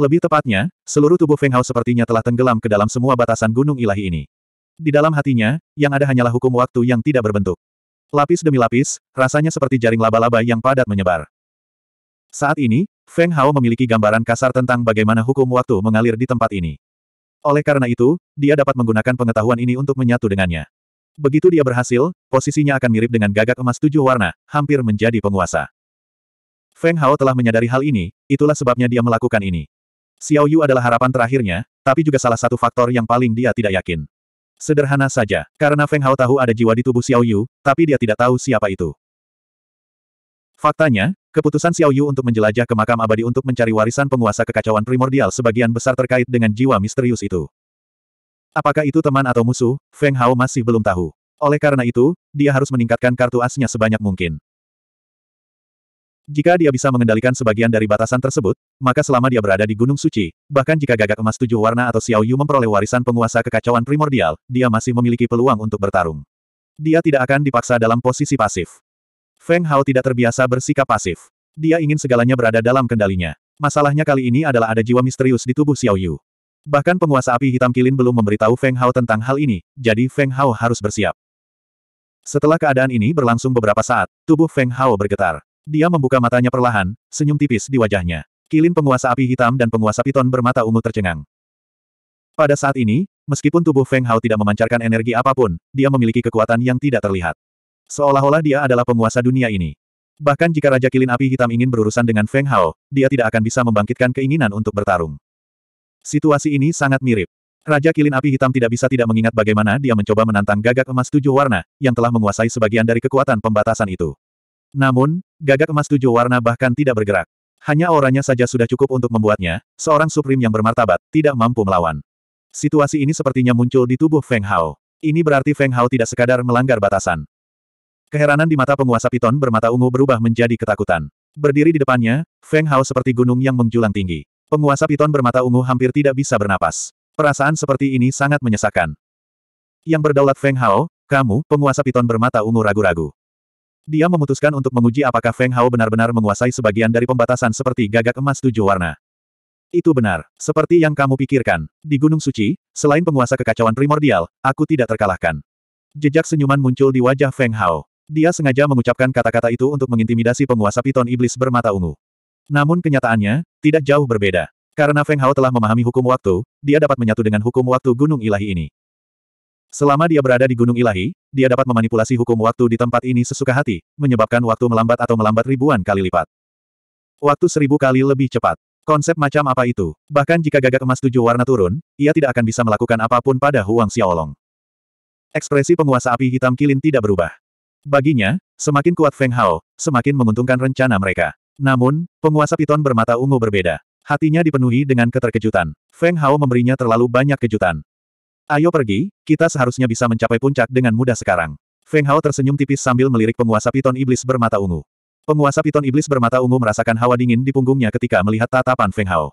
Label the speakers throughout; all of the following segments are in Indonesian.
Speaker 1: Lebih tepatnya, seluruh tubuh Feng Hao sepertinya telah tenggelam ke dalam semua batasan gunung ilahi ini. Di dalam hatinya, yang ada hanyalah hukum waktu yang tidak berbentuk. Lapis demi lapis, rasanya seperti jaring laba-laba yang padat menyebar. Saat ini, Feng Hao memiliki gambaran kasar tentang bagaimana hukum waktu mengalir di tempat ini. Oleh karena itu, dia dapat menggunakan pengetahuan ini untuk menyatu dengannya. Begitu dia berhasil, posisinya akan mirip dengan gagak emas tujuh warna, hampir menjadi penguasa. Feng Hao telah menyadari hal ini, itulah sebabnya dia melakukan ini. Xiao Yu adalah harapan terakhirnya, tapi juga salah satu faktor yang paling dia tidak yakin. Sederhana saja, karena Feng Hao tahu ada jiwa di tubuh Xiao Yu, tapi dia tidak tahu siapa itu. Faktanya, keputusan Xiao Yu untuk menjelajah ke makam abadi untuk mencari warisan penguasa kekacauan primordial sebagian besar terkait dengan jiwa misterius itu. Apakah itu teman atau musuh, Feng Hao masih belum tahu. Oleh karena itu, dia harus meningkatkan kartu asnya sebanyak mungkin. Jika dia bisa mengendalikan sebagian dari batasan tersebut, maka selama dia berada di Gunung Suci, bahkan jika gagak emas tujuh warna atau Xiao Yu memperoleh warisan penguasa kekacauan primordial, dia masih memiliki peluang untuk bertarung. Dia tidak akan dipaksa dalam posisi pasif. Feng Hao tidak terbiasa bersikap pasif. Dia ingin segalanya berada dalam kendalinya. Masalahnya kali ini adalah ada jiwa misterius di tubuh Xiao Yu. Bahkan penguasa api hitam kilin belum memberitahu Feng Hao tentang hal ini, jadi Feng Hao harus bersiap. Setelah keadaan ini berlangsung beberapa saat, tubuh Feng Hao bergetar. Dia membuka matanya perlahan, senyum tipis di wajahnya. Kilin penguasa api hitam dan penguasa piton bermata ungu tercengang. Pada saat ini, meskipun tubuh Feng Hao tidak memancarkan energi apapun, dia memiliki kekuatan yang tidak terlihat. Seolah-olah dia adalah penguasa dunia ini. Bahkan jika Raja Kilin Api Hitam ingin berurusan dengan Feng Hao, dia tidak akan bisa membangkitkan keinginan untuk bertarung. Situasi ini sangat mirip. Raja Kilin Api Hitam tidak bisa tidak mengingat bagaimana dia mencoba menantang gagak emas tujuh warna, yang telah menguasai sebagian dari kekuatan pembatasan itu. Namun, gagak emas tujuh warna bahkan tidak bergerak. Hanya auranya saja sudah cukup untuk membuatnya, seorang Supreme yang bermartabat, tidak mampu melawan. Situasi ini sepertinya muncul di tubuh Feng Hao. Ini berarti Feng Hao tidak sekadar melanggar batasan. Keheranan di mata penguasa piton bermata ungu berubah menjadi ketakutan. Berdiri di depannya, Feng Hao seperti gunung yang menjulang tinggi. Penguasa piton bermata ungu hampir tidak bisa bernapas. Perasaan seperti ini sangat menyesakkan. Yang berdaulat Feng Hao, kamu, penguasa piton bermata ungu ragu-ragu. Dia memutuskan untuk menguji apakah Feng Hao benar-benar menguasai sebagian dari pembatasan seperti gagak emas tujuh warna. Itu benar, seperti yang kamu pikirkan. Di Gunung Suci, selain penguasa kekacauan primordial, aku tidak terkalahkan. Jejak senyuman muncul di wajah Feng Hao. Dia sengaja mengucapkan kata-kata itu untuk mengintimidasi penguasa piton iblis bermata ungu. Namun kenyataannya, tidak jauh berbeda. Karena Feng Hao telah memahami hukum waktu, dia dapat menyatu dengan hukum waktu gunung ilahi ini. Selama dia berada di Gunung Ilahi, dia dapat memanipulasi hukum waktu di tempat ini sesuka hati, menyebabkan waktu melambat atau melambat ribuan kali lipat. Waktu seribu kali lebih cepat. Konsep macam apa itu? Bahkan jika gagak emas tujuh warna turun, ia tidak akan bisa melakukan apapun pada Huang Xiaolong. Ekspresi penguasa api hitam kilin tidak berubah. Baginya, semakin kuat Feng Hao, semakin menguntungkan rencana mereka. Namun, penguasa piton bermata ungu berbeda. Hatinya dipenuhi dengan keterkejutan. Feng Hao memberinya terlalu banyak kejutan. Ayo pergi, kita seharusnya bisa mencapai puncak dengan mudah sekarang. Feng Hao tersenyum tipis sambil melirik penguasa piton iblis bermata ungu. Penguasa piton iblis bermata ungu merasakan hawa dingin di punggungnya ketika melihat tatapan Feng Hao.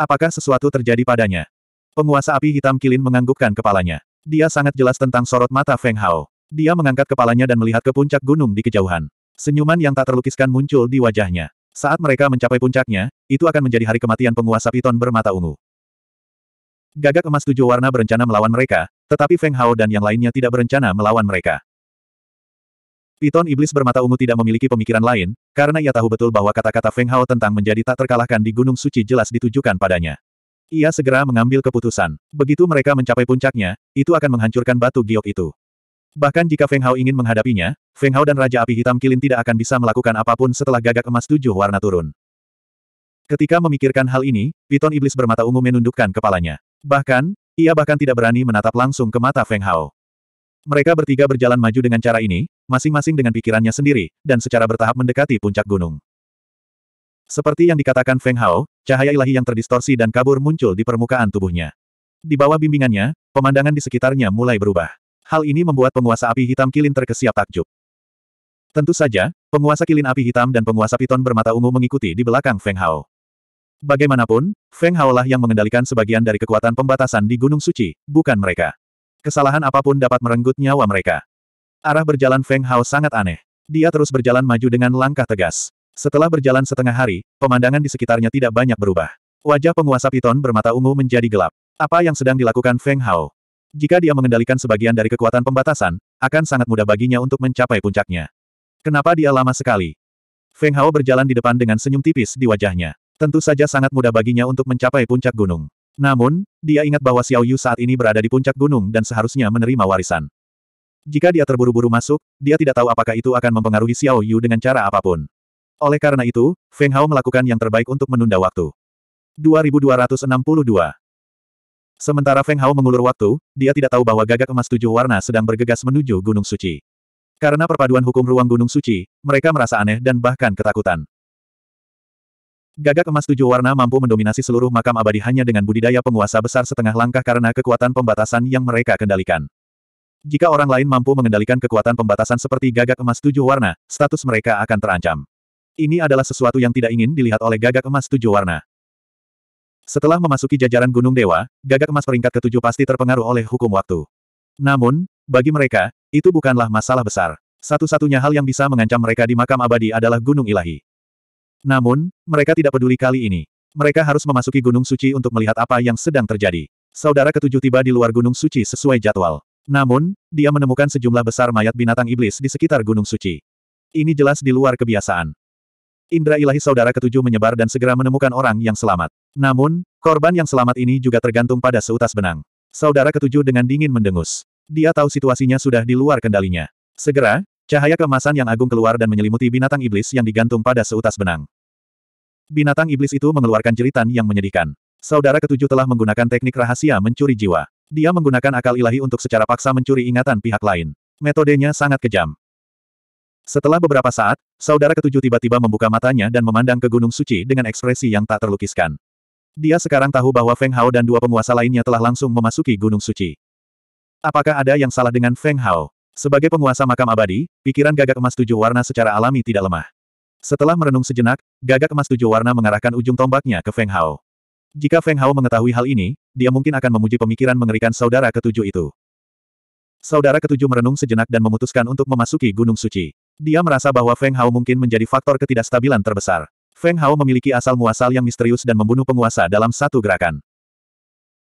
Speaker 1: Apakah sesuatu terjadi padanya? Penguasa api hitam kilin menganggukkan kepalanya. Dia sangat jelas tentang sorot mata Feng Hao. Dia mengangkat kepalanya dan melihat ke puncak gunung di kejauhan. Senyuman yang tak terlukiskan muncul di wajahnya. Saat mereka mencapai puncaknya, itu akan menjadi hari kematian penguasa piton bermata ungu. Gagak emas tujuh warna berencana melawan mereka, tetapi Feng Hao dan yang lainnya tidak berencana melawan mereka. Piton iblis bermata ungu tidak memiliki pemikiran lain, karena ia tahu betul bahwa kata-kata Feng Hao tentang menjadi tak terkalahkan di Gunung Suci jelas ditujukan padanya. Ia segera mengambil keputusan. Begitu mereka mencapai puncaknya, itu akan menghancurkan batu giok itu. Bahkan jika Feng Hao ingin menghadapinya, Feng Hao dan Raja Api Hitam Kilin tidak akan bisa melakukan apapun setelah gagak emas tujuh warna turun. Ketika memikirkan hal ini, piton iblis bermata ungu menundukkan kepalanya. Bahkan, ia bahkan tidak berani menatap langsung ke mata Feng Hao. Mereka bertiga berjalan maju dengan cara ini, masing-masing dengan pikirannya sendiri, dan secara bertahap mendekati puncak gunung. Seperti yang dikatakan Feng Hao, cahaya ilahi yang terdistorsi dan kabur muncul di permukaan tubuhnya. Di bawah bimbingannya, pemandangan di sekitarnya mulai berubah. Hal ini membuat penguasa api hitam kilin terkesiap takjub. Tentu saja, penguasa kilin api hitam dan penguasa piton bermata ungu mengikuti di belakang Feng Hao. Bagaimanapun, Feng Hao lah yang mengendalikan sebagian dari kekuatan pembatasan di Gunung Suci, bukan mereka. Kesalahan apapun dapat merenggut nyawa mereka. Arah berjalan Feng Hao sangat aneh. Dia terus berjalan maju dengan langkah tegas. Setelah berjalan setengah hari, pemandangan di sekitarnya tidak banyak berubah. Wajah penguasa piton bermata ungu menjadi gelap. Apa yang sedang dilakukan Feng Hao? Jika dia mengendalikan sebagian dari kekuatan pembatasan, akan sangat mudah baginya untuk mencapai puncaknya. Kenapa dia lama sekali? Feng Hao berjalan di depan dengan senyum tipis di wajahnya. Tentu saja sangat mudah baginya untuk mencapai puncak gunung. Namun, dia ingat bahwa Xiao Yu saat ini berada di puncak gunung dan seharusnya menerima warisan. Jika dia terburu-buru masuk, dia tidak tahu apakah itu akan mempengaruhi Xiao Yu dengan cara apapun. Oleh karena itu, Feng Hao melakukan yang terbaik untuk menunda waktu. 2262 Sementara Feng Hao mengulur waktu, dia tidak tahu bahwa gagak emas tujuh warna sedang bergegas menuju Gunung Suci. Karena perpaduan hukum ruang Gunung Suci, mereka merasa aneh dan bahkan ketakutan. Gagak emas tujuh warna mampu mendominasi seluruh makam abadi hanya dengan budidaya penguasa besar setengah langkah karena kekuatan pembatasan yang mereka kendalikan. Jika orang lain mampu mengendalikan kekuatan pembatasan seperti gagak emas tujuh warna, status mereka akan terancam. Ini adalah sesuatu yang tidak ingin dilihat oleh gagak emas tujuh warna. Setelah memasuki jajaran Gunung Dewa, gagak emas peringkat ketujuh pasti terpengaruh oleh hukum waktu. Namun, bagi mereka, itu bukanlah masalah besar. Satu-satunya hal yang bisa mengancam mereka di makam abadi adalah Gunung Ilahi. Namun, mereka tidak peduli kali ini. Mereka harus memasuki Gunung Suci untuk melihat apa yang sedang terjadi. Saudara ketujuh tiba di luar Gunung Suci sesuai jadwal. Namun, dia menemukan sejumlah besar mayat binatang iblis di sekitar Gunung Suci. Ini jelas di luar kebiasaan. Indra ilahi saudara ketujuh menyebar dan segera menemukan orang yang selamat. Namun, korban yang selamat ini juga tergantung pada seutas benang. Saudara ketujuh dengan dingin mendengus. Dia tahu situasinya sudah di luar kendalinya. Segera, cahaya kemasan yang agung keluar dan menyelimuti binatang iblis yang digantung pada seutas benang. Binatang iblis itu mengeluarkan jeritan yang menyedihkan. Saudara ketujuh telah menggunakan teknik rahasia mencuri jiwa. Dia menggunakan akal ilahi untuk secara paksa mencuri ingatan pihak lain. Metodenya sangat kejam. Setelah beberapa saat, saudara ketujuh tiba-tiba membuka matanya dan memandang ke Gunung Suci dengan ekspresi yang tak terlukiskan. Dia sekarang tahu bahwa Feng Hao dan dua penguasa lainnya telah langsung memasuki Gunung Suci. Apakah ada yang salah dengan Feng Hao? Sebagai penguasa makam abadi, pikiran gagak emas tujuh warna secara alami tidak lemah. Setelah merenung sejenak, gagak emas tujuh warna mengarahkan ujung tombaknya ke Feng Hao. Jika Feng Hao mengetahui hal ini, dia mungkin akan memuji pemikiran mengerikan saudara ketujuh itu. Saudara ketujuh merenung sejenak dan memutuskan untuk memasuki Gunung Suci. Dia merasa bahwa Feng Hao mungkin menjadi faktor ketidakstabilan terbesar. Feng Hao memiliki asal-muasal yang misterius dan membunuh penguasa dalam satu gerakan.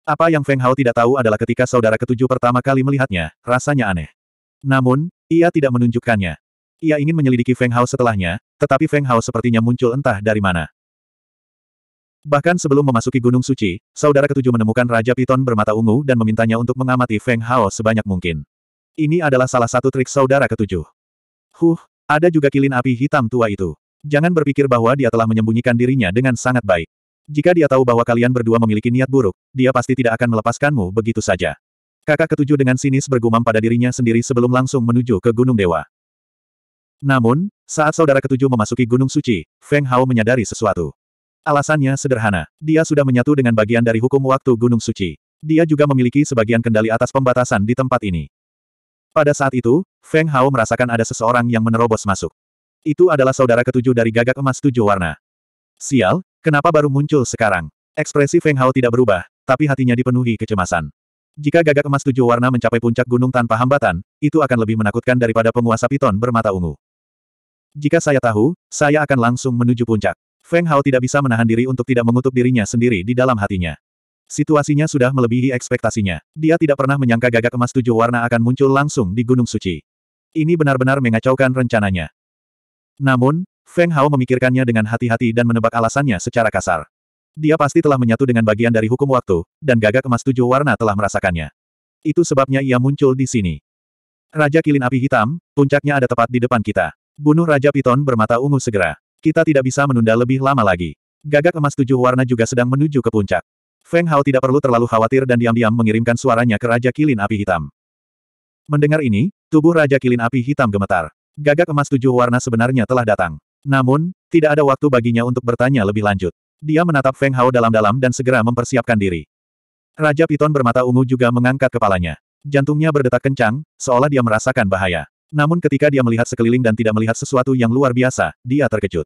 Speaker 1: Apa yang Feng Hao tidak tahu adalah ketika saudara ketujuh pertama kali melihatnya, rasanya aneh. Namun, ia tidak menunjukkannya. Ia ingin menyelidiki Feng Hao setelahnya, tetapi Feng Hao sepertinya muncul entah dari mana. Bahkan sebelum memasuki Gunung Suci, saudara ketujuh menemukan Raja Piton bermata ungu dan memintanya untuk mengamati Feng Hao sebanyak mungkin. Ini adalah salah satu trik saudara ketujuh. Huh, ada juga kilin api hitam tua itu. Jangan berpikir bahwa dia telah menyembunyikan dirinya dengan sangat baik. Jika dia tahu bahwa kalian berdua memiliki niat buruk, dia pasti tidak akan melepaskanmu begitu saja. Kakak ketujuh dengan sinis bergumam pada dirinya sendiri sebelum langsung menuju ke Gunung Dewa. Namun, saat saudara ketujuh memasuki Gunung Suci, Feng Hao menyadari sesuatu. Alasannya sederhana, dia sudah menyatu dengan bagian dari hukum waktu Gunung Suci. Dia juga memiliki sebagian kendali atas pembatasan di tempat ini. Pada saat itu, Feng Hao merasakan ada seseorang yang menerobos masuk. Itu adalah saudara ketujuh dari gagak emas tujuh warna. Sial, kenapa baru muncul sekarang? Ekspresi Feng Hao tidak berubah, tapi hatinya dipenuhi kecemasan. Jika gagak emas tujuh warna mencapai puncak gunung tanpa hambatan, itu akan lebih menakutkan daripada penguasa piton bermata ungu. Jika saya tahu, saya akan langsung menuju puncak. Feng Hao tidak bisa menahan diri untuk tidak mengutuk dirinya sendiri di dalam hatinya. Situasinya sudah melebihi ekspektasinya. Dia tidak pernah menyangka gagak emas tujuh warna akan muncul langsung di Gunung Suci. Ini benar-benar mengacaukan rencananya. Namun, Feng Hao memikirkannya dengan hati-hati dan menebak alasannya secara kasar. Dia pasti telah menyatu dengan bagian dari hukum waktu, dan gagak emas tujuh warna telah merasakannya. Itu sebabnya ia muncul di sini. Raja Kilin Api Hitam, puncaknya ada tepat di depan kita. Bunuh Raja Piton bermata ungu segera. Kita tidak bisa menunda lebih lama lagi. Gagak emas tujuh warna juga sedang menuju ke puncak. Feng Hao tidak perlu terlalu khawatir dan diam-diam mengirimkan suaranya ke Raja Kilin Api Hitam. Mendengar ini, tubuh Raja Kilin Api Hitam gemetar. Gagak emas tujuh warna sebenarnya telah datang. Namun, tidak ada waktu baginya untuk bertanya lebih lanjut. Dia menatap Feng Hao dalam-dalam dan segera mempersiapkan diri. Raja Piton bermata ungu juga mengangkat kepalanya. Jantungnya berdetak kencang, seolah dia merasakan bahaya. Namun ketika dia melihat sekeliling dan tidak melihat sesuatu yang luar biasa, dia terkejut.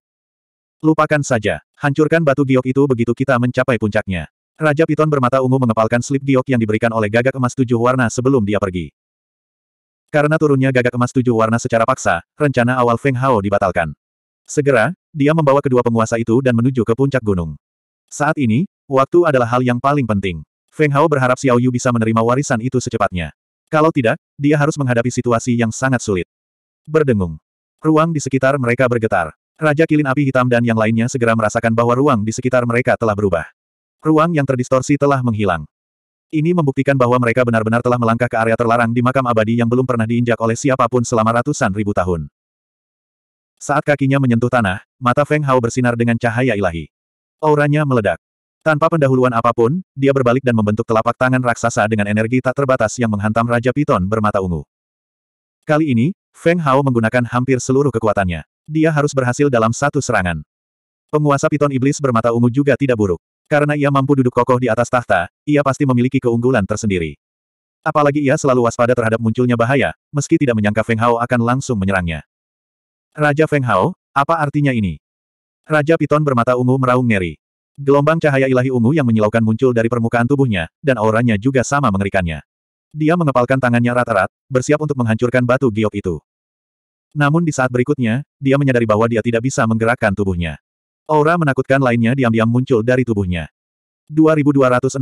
Speaker 1: Lupakan saja, hancurkan batu giok itu begitu kita mencapai puncaknya. Raja Piton bermata ungu mengepalkan slip giok yang diberikan oleh gagak emas tujuh warna sebelum dia pergi. Karena turunnya gagak emas tujuh warna secara paksa, rencana awal Feng Hao dibatalkan. Segera, dia membawa kedua penguasa itu dan menuju ke puncak gunung. Saat ini, waktu adalah hal yang paling penting. Feng Hao berharap Xiao Yu bisa menerima warisan itu secepatnya. Kalau tidak, dia harus menghadapi situasi yang sangat sulit. Berdengung. Ruang di sekitar mereka bergetar. Raja Kilin Api Hitam dan yang lainnya segera merasakan bahwa ruang di sekitar mereka telah berubah. Ruang yang terdistorsi telah menghilang. Ini membuktikan bahwa mereka benar-benar telah melangkah ke area terlarang di makam abadi yang belum pernah diinjak oleh siapapun selama ratusan ribu tahun. Saat kakinya menyentuh tanah, mata Feng Hao bersinar dengan cahaya ilahi. Auranya meledak. Tanpa pendahuluan apapun, dia berbalik dan membentuk telapak tangan raksasa dengan energi tak terbatas yang menghantam Raja Piton bermata ungu. Kali ini, Feng Hao menggunakan hampir seluruh kekuatannya. Dia harus berhasil dalam satu serangan. Penguasa Piton Iblis bermata ungu juga tidak buruk. Karena ia mampu duduk kokoh di atas tahta, ia pasti memiliki keunggulan tersendiri. Apalagi ia selalu waspada terhadap munculnya bahaya, meski tidak menyangka Feng Hao akan langsung menyerangnya. Raja Feng Hao, apa artinya ini? Raja Piton bermata ungu meraung ngeri. Gelombang cahaya ilahi ungu yang menyilaukan muncul dari permukaan tubuhnya, dan auranya juga sama mengerikannya. Dia mengepalkan tangannya rata-rat, bersiap untuk menghancurkan batu giok itu. Namun di saat berikutnya, dia menyadari bahwa dia tidak bisa menggerakkan tubuhnya. Aura menakutkan lainnya diam-diam muncul dari tubuhnya. 2263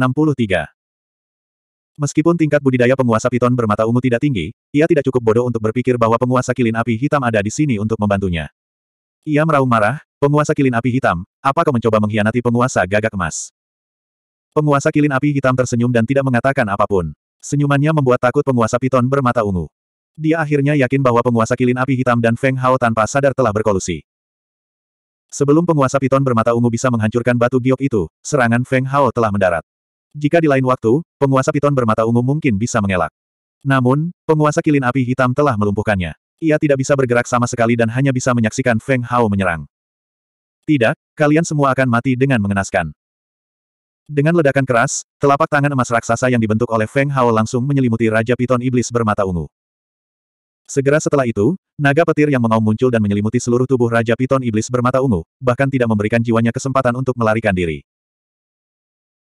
Speaker 1: Meskipun tingkat budidaya penguasa piton bermata ungu tidak tinggi, ia tidak cukup bodoh untuk berpikir bahwa penguasa kilin api hitam ada di sini untuk membantunya. Ia meraung marah, Penguasa kilin api hitam, apa kau mencoba mengkhianati penguasa gagak emas? Penguasa kilin api hitam tersenyum dan tidak mengatakan apapun. Senyumannya membuat takut penguasa piton bermata ungu. Dia akhirnya yakin bahwa penguasa kilin api hitam dan Feng Hao tanpa sadar telah berkolusi. Sebelum penguasa piton bermata ungu bisa menghancurkan batu giok itu, serangan Feng Hao telah mendarat. Jika di lain waktu, penguasa piton bermata ungu mungkin bisa mengelak. Namun, penguasa kilin api hitam telah melumpuhkannya. Ia tidak bisa bergerak sama sekali dan hanya bisa menyaksikan Feng Hao menyerang. Tidak, kalian semua akan mati dengan mengenaskan. Dengan ledakan keras, telapak tangan emas raksasa yang dibentuk oleh Feng Hao langsung menyelimuti Raja Piton Iblis bermata ungu. Segera setelah itu, naga petir yang mengaum muncul dan menyelimuti seluruh tubuh Raja Piton Iblis bermata ungu, bahkan tidak memberikan jiwanya kesempatan untuk melarikan diri.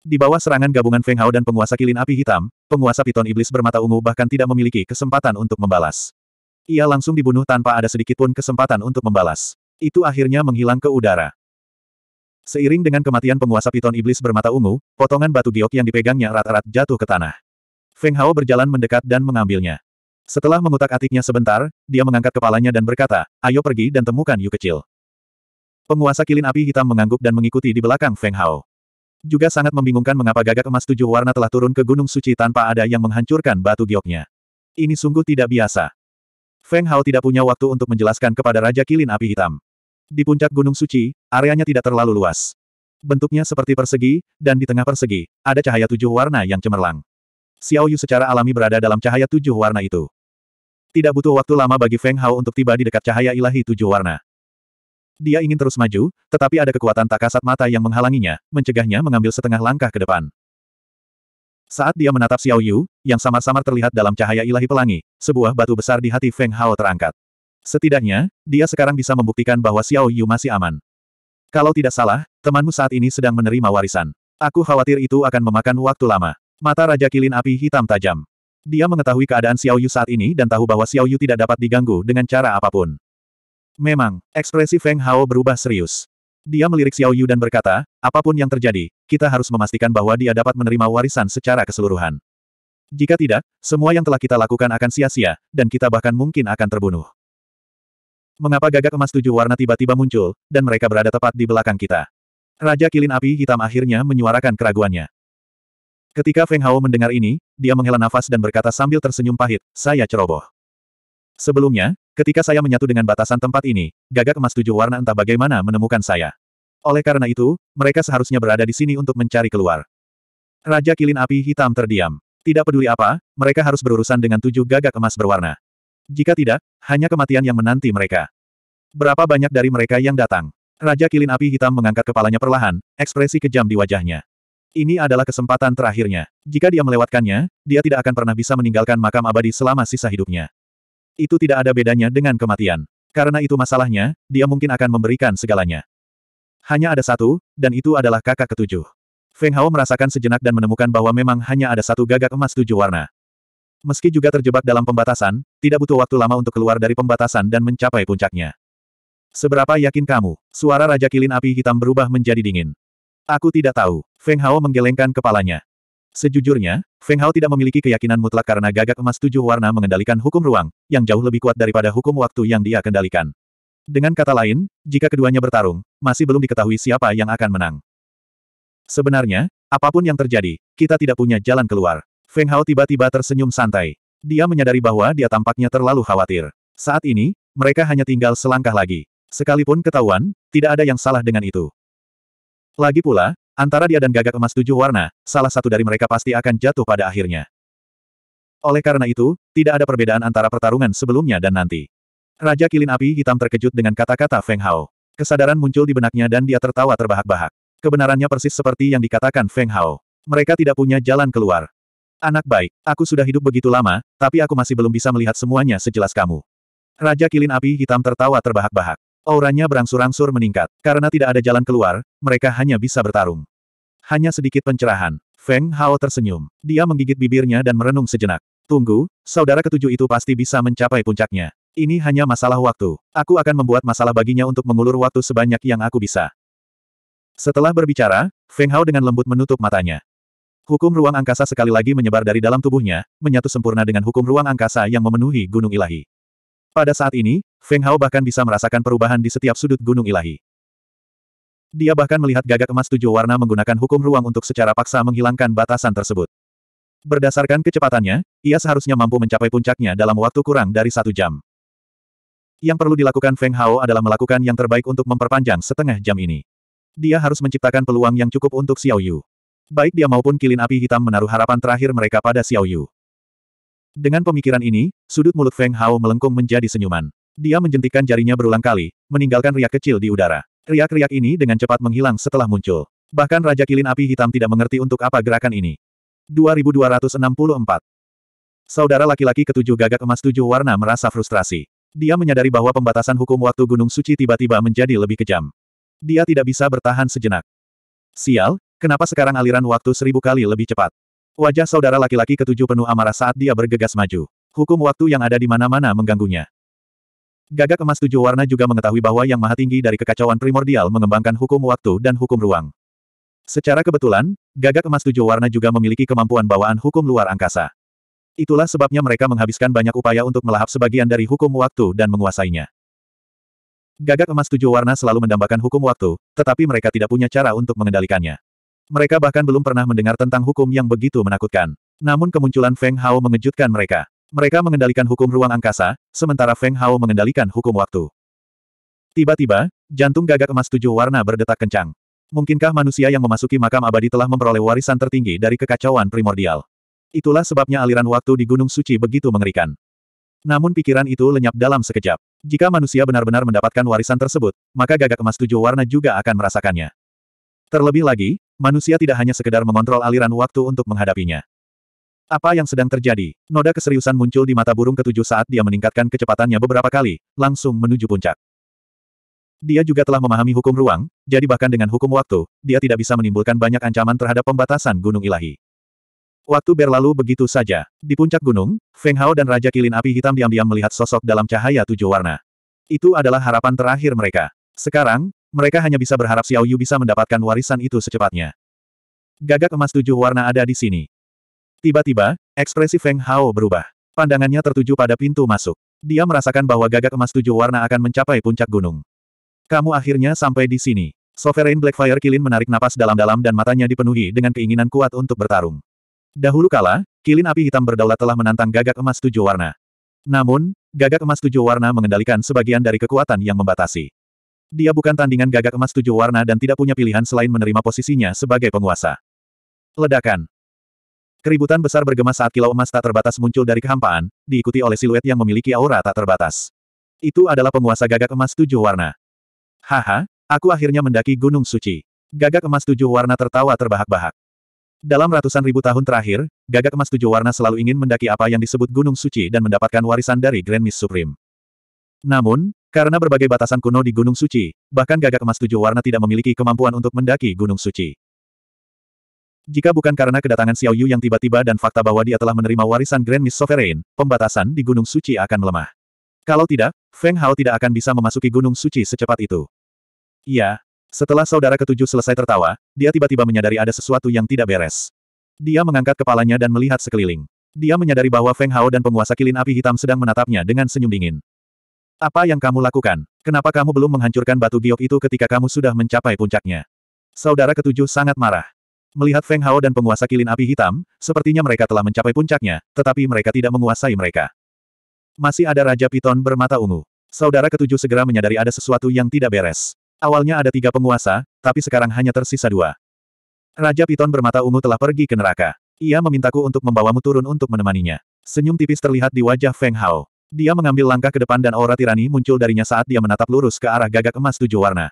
Speaker 1: Di bawah serangan gabungan Feng Hao dan penguasa kilin api hitam, penguasa Piton Iblis bermata ungu bahkan tidak memiliki kesempatan untuk membalas. Ia langsung dibunuh tanpa ada sedikitpun kesempatan untuk membalas. Itu akhirnya menghilang ke udara. Seiring dengan kematian penguasa piton iblis bermata ungu, potongan batu giok yang dipegangnya rat-rat jatuh ke tanah. Feng Hao berjalan mendekat dan mengambilnya. Setelah mengutak-atiknya sebentar, dia mengangkat kepalanya dan berkata, ayo pergi dan temukan Yu kecil. Penguasa kilin api hitam mengangguk dan mengikuti di belakang Feng Hao. Juga sangat membingungkan mengapa gagak emas tujuh warna telah turun ke Gunung Suci tanpa ada yang menghancurkan batu gioknya. Ini sungguh tidak biasa. Feng Hao tidak punya waktu untuk menjelaskan kepada Raja Kilin Api Hitam. Di puncak Gunung Suci, areanya tidak terlalu luas. Bentuknya seperti persegi, dan di tengah persegi, ada cahaya tujuh warna yang cemerlang. Xiao Yu secara alami berada dalam cahaya tujuh warna itu. Tidak butuh waktu lama bagi Feng Hao untuk tiba di dekat cahaya ilahi tujuh warna. Dia ingin terus maju, tetapi ada kekuatan tak kasat mata yang menghalanginya, mencegahnya mengambil setengah langkah ke depan. Saat dia menatap Xiao Yu, yang samar-samar terlihat dalam cahaya ilahi pelangi, sebuah batu besar di hati Feng Hao terangkat. Setidaknya, dia sekarang bisa membuktikan bahwa Xiao Yu masih aman. Kalau tidak salah, temanmu saat ini sedang menerima warisan. Aku khawatir itu akan memakan waktu lama. Mata Raja Kilin Api hitam tajam. Dia mengetahui keadaan Xiao Yu saat ini dan tahu bahwa Xiao Yu tidak dapat diganggu dengan cara apapun. Memang, ekspresi Feng Hao berubah serius. Dia melirik Xiao Yu dan berkata, apapun yang terjadi, kita harus memastikan bahwa dia dapat menerima warisan secara keseluruhan. Jika tidak, semua yang telah kita lakukan akan sia-sia, dan kita bahkan mungkin akan terbunuh. Mengapa gagak emas tujuh warna tiba-tiba muncul, dan mereka berada tepat di belakang kita? Raja Kilin Api Hitam akhirnya menyuarakan keraguannya. Ketika Feng Hao mendengar ini, dia menghela nafas dan berkata sambil tersenyum pahit, saya ceroboh. Sebelumnya, ketika saya menyatu dengan batasan tempat ini, gagak emas tujuh warna entah bagaimana menemukan saya. Oleh karena itu, mereka seharusnya berada di sini untuk mencari keluar. Raja Kilin Api Hitam terdiam. Tidak peduli apa, mereka harus berurusan dengan tujuh gagak emas berwarna. Jika tidak, hanya kematian yang menanti mereka. Berapa banyak dari mereka yang datang? Raja Kilin Api Hitam mengangkat kepalanya perlahan, ekspresi kejam di wajahnya. Ini adalah kesempatan terakhirnya. Jika dia melewatkannya, dia tidak akan pernah bisa meninggalkan makam abadi selama sisa hidupnya. Itu tidak ada bedanya dengan kematian. Karena itu masalahnya, dia mungkin akan memberikan segalanya. Hanya ada satu, dan itu adalah kakak ketujuh. Feng Hao merasakan sejenak dan menemukan bahwa memang hanya ada satu gagak emas tujuh warna. Meski juga terjebak dalam pembatasan, tidak butuh waktu lama untuk keluar dari pembatasan dan mencapai puncaknya. Seberapa yakin kamu? Suara Raja Kilin Api Hitam berubah menjadi dingin. Aku tidak tahu. Feng Hao menggelengkan kepalanya. Sejujurnya, Feng Hao tidak memiliki keyakinan mutlak karena gagak emas tujuh warna mengendalikan hukum ruang, yang jauh lebih kuat daripada hukum waktu yang dia kendalikan. Dengan kata lain, jika keduanya bertarung, masih belum diketahui siapa yang akan menang. Sebenarnya, apapun yang terjadi, kita tidak punya jalan keluar. Feng Hao tiba-tiba tersenyum santai. Dia menyadari bahwa dia tampaknya terlalu khawatir. Saat ini, mereka hanya tinggal selangkah lagi. Sekalipun ketahuan, tidak ada yang salah dengan itu. Lagi pula, antara dia dan gagak emas tujuh warna, salah satu dari mereka pasti akan jatuh pada akhirnya. Oleh karena itu, tidak ada perbedaan antara pertarungan sebelumnya dan nanti. Raja Kilin Api Hitam terkejut dengan kata-kata Feng Hao. Kesadaran muncul di benaknya dan dia tertawa terbahak-bahak. Kebenarannya persis seperti yang dikatakan Feng Hao. Mereka tidak punya jalan keluar. Anak baik, aku sudah hidup begitu lama, tapi aku masih belum bisa melihat semuanya sejelas kamu. Raja Kilin Api Hitam tertawa terbahak-bahak. Auranya berangsur-angsur meningkat. Karena tidak ada jalan keluar, mereka hanya bisa bertarung. Hanya sedikit pencerahan. Feng Hao tersenyum. Dia menggigit bibirnya dan merenung sejenak. Tunggu, saudara ketujuh itu pasti bisa mencapai puncaknya. Ini hanya masalah waktu. Aku akan membuat masalah baginya untuk mengulur waktu sebanyak yang aku bisa. Setelah berbicara, Feng Hao dengan lembut menutup matanya. Hukum ruang angkasa sekali lagi menyebar dari dalam tubuhnya, menyatu sempurna dengan hukum ruang angkasa yang memenuhi gunung ilahi. Pada saat ini, Feng Hao bahkan bisa merasakan perubahan di setiap sudut gunung ilahi. Dia bahkan melihat gagak emas tujuh warna menggunakan hukum ruang untuk secara paksa menghilangkan batasan tersebut. Berdasarkan kecepatannya, ia seharusnya mampu mencapai puncaknya dalam waktu kurang dari satu jam. Yang perlu dilakukan Feng Hao adalah melakukan yang terbaik untuk memperpanjang setengah jam ini. Dia harus menciptakan peluang yang cukup untuk Xiao Yu. Baik dia maupun kilin api hitam menaruh harapan terakhir mereka pada Xiao Yu. Dengan pemikiran ini, sudut mulut Feng Hao melengkung menjadi senyuman. Dia menjentikan jarinya berulang kali, meninggalkan riak kecil di udara. Riak-riak ini dengan cepat menghilang setelah muncul. Bahkan Raja Kilin Api Hitam tidak mengerti untuk apa gerakan ini. 2264 Saudara laki-laki ketujuh gagak emas tujuh warna merasa frustrasi. Dia menyadari bahwa pembatasan hukum waktu Gunung Suci tiba-tiba menjadi lebih kejam. Dia tidak bisa bertahan sejenak. Sial, Kenapa sekarang aliran waktu seribu kali lebih cepat? Wajah saudara laki-laki ketujuh penuh amarah saat dia bergegas maju. Hukum waktu yang ada di mana-mana mengganggunya. Gagak emas tujuh warna juga mengetahui bahwa Yang Maha Tinggi dari kekacauan primordial mengembangkan hukum waktu dan hukum ruang. Secara kebetulan, gagak emas tujuh warna juga memiliki kemampuan bawaan hukum luar angkasa. Itulah sebabnya mereka menghabiskan banyak upaya untuk melahap sebagian dari hukum waktu dan menguasainya. Gagak emas tujuh warna selalu mendambakan hukum waktu, tetapi mereka tidak punya cara untuk mengendalikannya. Mereka bahkan belum pernah mendengar tentang hukum yang begitu menakutkan. Namun kemunculan Feng Hao mengejutkan mereka. Mereka mengendalikan hukum ruang angkasa, sementara Feng Hao mengendalikan hukum waktu. Tiba-tiba, jantung gagak emas tujuh warna berdetak kencang. Mungkinkah manusia yang memasuki makam abadi telah memperoleh warisan tertinggi dari kekacauan primordial? Itulah sebabnya aliran waktu di Gunung Suci begitu mengerikan. Namun pikiran itu lenyap dalam sekejap. Jika manusia benar-benar mendapatkan warisan tersebut, maka gagak emas tujuh warna juga akan merasakannya. Terlebih lagi, Manusia tidak hanya sekedar mengontrol aliran waktu untuk menghadapinya. Apa yang sedang terjadi? Noda keseriusan muncul di mata burung ketujuh saat dia meningkatkan kecepatannya beberapa kali, langsung menuju puncak. Dia juga telah memahami hukum ruang, jadi bahkan dengan hukum waktu, dia tidak bisa menimbulkan banyak ancaman terhadap pembatasan gunung ilahi. Waktu berlalu begitu saja. Di puncak gunung, Feng Hao dan Raja Kilin Api Hitam diam-diam melihat sosok dalam cahaya tujuh warna. Itu adalah harapan terakhir mereka. Sekarang, mereka hanya bisa berharap Xiao Yu bisa mendapatkan warisan itu secepatnya. Gagak emas tujuh warna ada di sini. Tiba-tiba, ekspresi Feng Hao berubah. Pandangannya tertuju pada pintu masuk. Dia merasakan bahwa gagak emas tujuh warna akan mencapai puncak gunung. Kamu akhirnya sampai di sini. Sovereign Blackfire Kilin menarik napas dalam-dalam dan matanya dipenuhi dengan keinginan kuat untuk bertarung. Dahulu kala, kilin api hitam berdaulat telah menantang gagak emas tujuh warna. Namun, gagak emas tujuh warna mengendalikan sebagian dari kekuatan yang membatasi. Dia bukan tandingan gagak emas tujuh warna dan tidak punya pilihan selain menerima posisinya sebagai penguasa. Ledakan. Keributan besar bergema saat kilau emas tak terbatas muncul dari kehampaan, diikuti oleh siluet yang memiliki aura tak terbatas. Itu adalah penguasa gagak emas tujuh warna. Haha, aku akhirnya mendaki Gunung Suci. Gagak emas tujuh warna tertawa terbahak-bahak. Dalam ratusan ribu tahun terakhir, gagak emas tujuh warna selalu ingin mendaki apa yang disebut Gunung Suci dan mendapatkan warisan dari Grand Miss Supreme. Namun, karena berbagai batasan kuno di Gunung Suci, bahkan gagak emas tujuh warna tidak memiliki kemampuan untuk mendaki Gunung Suci. Jika bukan karena kedatangan Xiao Yu yang tiba-tiba dan fakta bahwa dia telah menerima warisan Grand Miss Sovereign, pembatasan di Gunung Suci akan melemah. Kalau tidak, Feng Hao tidak akan bisa memasuki Gunung Suci secepat itu. Iya. Setelah saudara ketujuh selesai tertawa, dia tiba-tiba menyadari ada sesuatu yang tidak beres. Dia mengangkat kepalanya dan melihat sekeliling. Dia menyadari bahwa Feng Hao dan penguasa kilin api hitam sedang menatapnya dengan senyum dingin. Apa yang kamu lakukan? Kenapa kamu belum menghancurkan batu giok itu ketika kamu sudah mencapai puncaknya? Saudara ketujuh sangat marah. Melihat Feng Hao dan penguasa kilin api hitam, sepertinya mereka telah mencapai puncaknya, tetapi mereka tidak menguasai mereka. Masih ada Raja Piton bermata ungu. Saudara ketujuh segera menyadari ada sesuatu yang tidak beres. Awalnya ada tiga penguasa, tapi sekarang hanya tersisa dua. Raja Piton bermata ungu telah pergi ke neraka. Ia memintaku untuk membawamu turun untuk menemaninya. Senyum tipis terlihat di wajah Feng Hao. Dia mengambil langkah ke depan dan aura tirani muncul darinya saat dia menatap lurus ke arah gagak emas tujuh warna.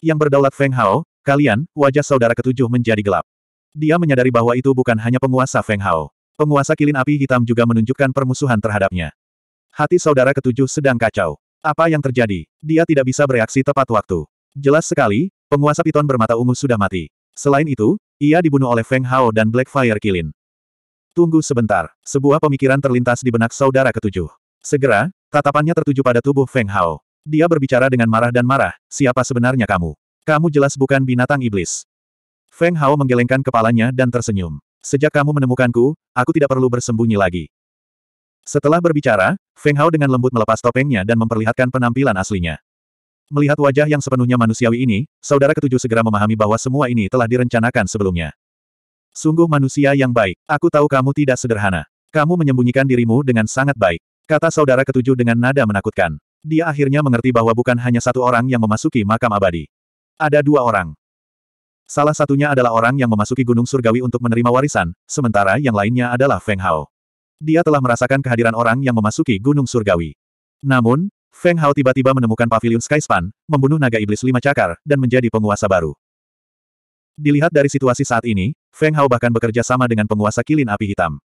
Speaker 1: Yang berdaulat Feng Hao, kalian, wajah saudara ketujuh menjadi gelap. Dia menyadari bahwa itu bukan hanya penguasa Feng Hao. Penguasa kilin api hitam juga menunjukkan permusuhan terhadapnya. Hati saudara ketujuh sedang kacau. Apa yang terjadi? Dia tidak bisa bereaksi tepat waktu. Jelas sekali, penguasa piton bermata ungu sudah mati. Selain itu, ia dibunuh oleh Feng Hao dan Blackfire Kilin. Tunggu sebentar, sebuah pemikiran terlintas di benak saudara ketujuh. Segera, tatapannya tertuju pada tubuh Feng Hao. Dia berbicara dengan marah dan marah, siapa sebenarnya kamu? Kamu jelas bukan binatang iblis. Feng Hao menggelengkan kepalanya dan tersenyum. Sejak kamu menemukanku, aku tidak perlu bersembunyi lagi. Setelah berbicara, Feng Hao dengan lembut melepas topengnya dan memperlihatkan penampilan aslinya. Melihat wajah yang sepenuhnya manusiawi ini, saudara ketujuh segera memahami bahwa semua ini telah direncanakan sebelumnya. Sungguh manusia yang baik. Aku tahu kamu tidak sederhana. Kamu menyembunyikan dirimu dengan sangat baik. Kata saudara ketujuh dengan nada menakutkan. Dia akhirnya mengerti bahwa bukan hanya satu orang yang memasuki makam abadi. Ada dua orang. Salah satunya adalah orang yang memasuki gunung surgawi untuk menerima warisan, sementara yang lainnya adalah Feng Hao. Dia telah merasakan kehadiran orang yang memasuki gunung surgawi. Namun, Feng Hao tiba-tiba menemukan pavilion Skyspan, membunuh naga iblis lima cakar, dan menjadi penguasa baru. Dilihat dari situasi saat ini, Feng Hao bahkan bekerja sama dengan penguasa kilin api hitam.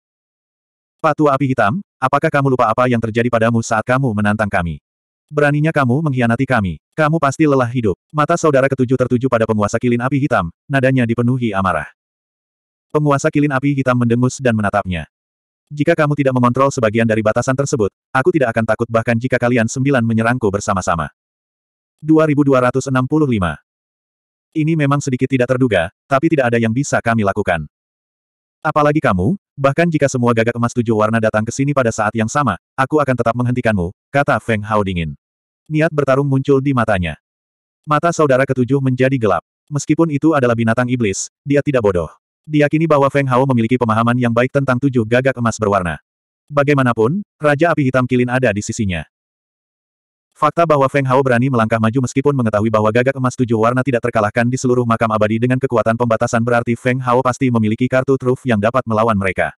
Speaker 1: Patua api hitam, apakah kamu lupa apa yang terjadi padamu saat kamu menantang kami? Beraninya kamu mengkhianati kami. Kamu pasti lelah hidup. Mata saudara ketujuh tertuju pada penguasa kilin api hitam, nadanya dipenuhi amarah. Penguasa kilin api hitam mendengus dan menatapnya. Jika kamu tidak mengontrol sebagian dari batasan tersebut, aku tidak akan takut bahkan jika kalian sembilan menyerangku bersama-sama. 2265 ini memang sedikit tidak terduga, tapi tidak ada yang bisa kami lakukan. Apalagi kamu, bahkan jika semua gagak emas tujuh warna datang ke sini pada saat yang sama, aku akan tetap menghentikanmu, kata Feng Hao dingin. Niat bertarung muncul di matanya. Mata saudara ketujuh menjadi gelap. Meskipun itu adalah binatang iblis, dia tidak bodoh. Diakini bahwa Feng Hao memiliki pemahaman yang baik tentang tujuh gagak emas berwarna. Bagaimanapun, Raja Api Hitam Kilin ada di sisinya. Fakta bahwa Feng Hao berani melangkah maju meskipun mengetahui bahwa gagak emas tujuh warna tidak terkalahkan di seluruh makam abadi dengan kekuatan pembatasan berarti Feng Hao pasti memiliki kartu truf yang dapat melawan mereka.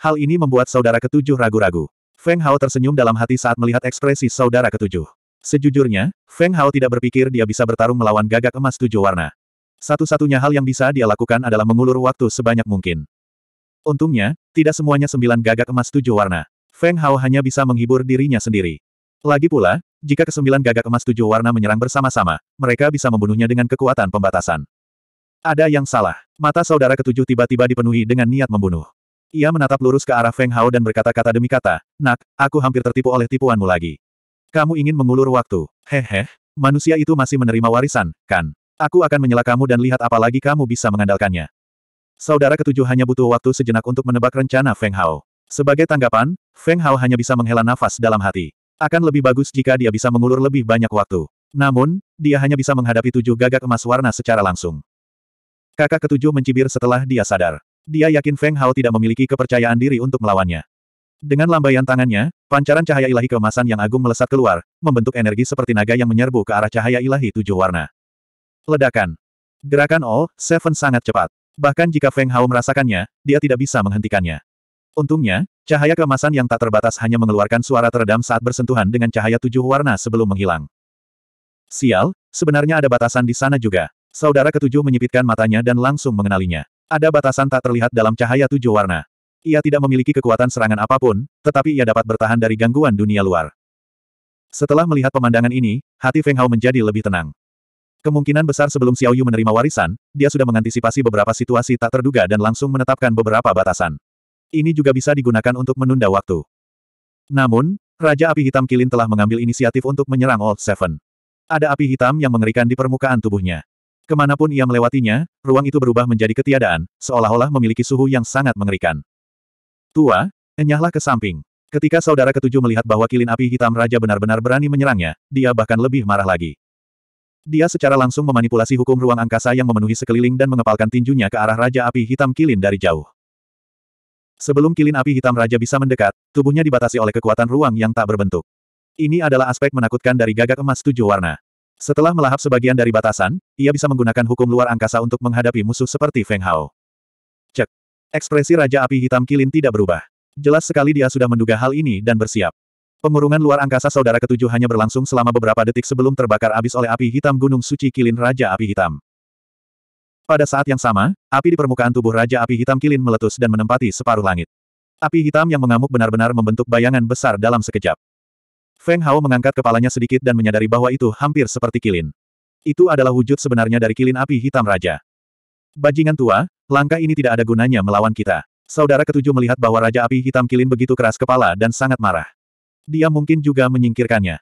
Speaker 1: Hal ini membuat saudara ketujuh ragu-ragu. Feng Hao tersenyum dalam hati saat melihat ekspresi saudara ketujuh. Sejujurnya, Feng Hao tidak berpikir dia bisa bertarung melawan gagak emas tujuh warna. Satu-satunya hal yang bisa dia lakukan adalah mengulur waktu sebanyak mungkin. Untungnya, tidak semuanya sembilan gagak emas tujuh warna. Feng Hao hanya bisa menghibur dirinya sendiri. Lagi pula, jika kesembilan gagak emas tujuh warna menyerang bersama-sama, mereka bisa membunuhnya dengan kekuatan pembatasan. Ada yang salah. Mata saudara ketujuh tiba-tiba dipenuhi dengan niat membunuh. Ia menatap lurus ke arah Feng Hao dan berkata-kata demi kata, Nak, aku hampir tertipu oleh tipuanmu lagi. Kamu ingin mengulur waktu. Hehe, manusia itu masih menerima warisan, kan? Aku akan menyela kamu dan lihat apalagi kamu bisa mengandalkannya. Saudara ketujuh hanya butuh waktu sejenak untuk menebak rencana Feng Hao. Sebagai tanggapan, Feng Hao hanya bisa menghela nafas dalam hati. Akan lebih bagus jika dia bisa mengulur lebih banyak waktu. Namun, dia hanya bisa menghadapi tujuh gagak emas warna secara langsung. Kakak ketujuh mencibir setelah dia sadar. Dia yakin Feng Hao tidak memiliki kepercayaan diri untuk melawannya. Dengan lambaian tangannya, pancaran cahaya ilahi keemasan yang agung melesat keluar, membentuk energi seperti naga yang menyerbu ke arah cahaya ilahi tujuh warna. Ledakan. Gerakan All Seven sangat cepat. Bahkan jika Feng Hao merasakannya, dia tidak bisa menghentikannya. Untungnya, cahaya kemasan yang tak terbatas hanya mengeluarkan suara teredam saat bersentuhan dengan cahaya tujuh warna sebelum menghilang. Sial, sebenarnya ada batasan di sana juga. Saudara ketujuh menyipitkan matanya dan langsung mengenalinya. Ada batasan tak terlihat dalam cahaya tujuh warna. Ia tidak memiliki kekuatan serangan apapun, tetapi ia dapat bertahan dari gangguan dunia luar. Setelah melihat pemandangan ini, hati Feng Hao menjadi lebih tenang. Kemungkinan besar sebelum Xiao Yu menerima warisan, dia sudah mengantisipasi beberapa situasi tak terduga dan langsung menetapkan beberapa batasan ini juga bisa digunakan untuk menunda waktu. Namun, Raja Api Hitam Kilin telah mengambil inisiatif untuk menyerang Old Seven. Ada api hitam yang mengerikan di permukaan tubuhnya. Kemanapun ia melewatinya, ruang itu berubah menjadi ketiadaan, seolah-olah memiliki suhu yang sangat mengerikan. Tua, enyahlah ke samping. Ketika saudara ketujuh melihat bahwa kilin api hitam Raja benar-benar berani menyerangnya, dia bahkan lebih marah lagi. Dia secara langsung memanipulasi hukum ruang angkasa yang memenuhi sekeliling dan mengepalkan tinjunya ke arah Raja Api Hitam Kilin dari jauh. Sebelum kilin api hitam raja bisa mendekat, tubuhnya dibatasi oleh kekuatan ruang yang tak berbentuk. Ini adalah aspek menakutkan dari gagak emas tujuh warna. Setelah melahap sebagian dari batasan, ia bisa menggunakan hukum luar angkasa untuk menghadapi musuh seperti Feng Hao. Cek. Ekspresi Raja Api Hitam Kilin tidak berubah. Jelas sekali dia sudah menduga hal ini dan bersiap. Pengurungan luar angkasa saudara ketujuh hanya berlangsung selama beberapa detik sebelum terbakar abis oleh api hitam Gunung Suci Kilin Raja Api Hitam. Pada saat yang sama, api di permukaan tubuh Raja Api Hitam Kilin meletus dan menempati separuh langit. Api hitam yang mengamuk benar-benar membentuk bayangan besar dalam sekejap. Feng Hao mengangkat kepalanya sedikit dan menyadari bahwa itu hampir seperti kilin. Itu adalah wujud sebenarnya dari kilin api hitam raja. Bajingan tua, langkah ini tidak ada gunanya melawan kita. Saudara ketujuh melihat bahwa Raja Api Hitam Kilin begitu keras kepala dan sangat marah. Dia mungkin juga menyingkirkannya.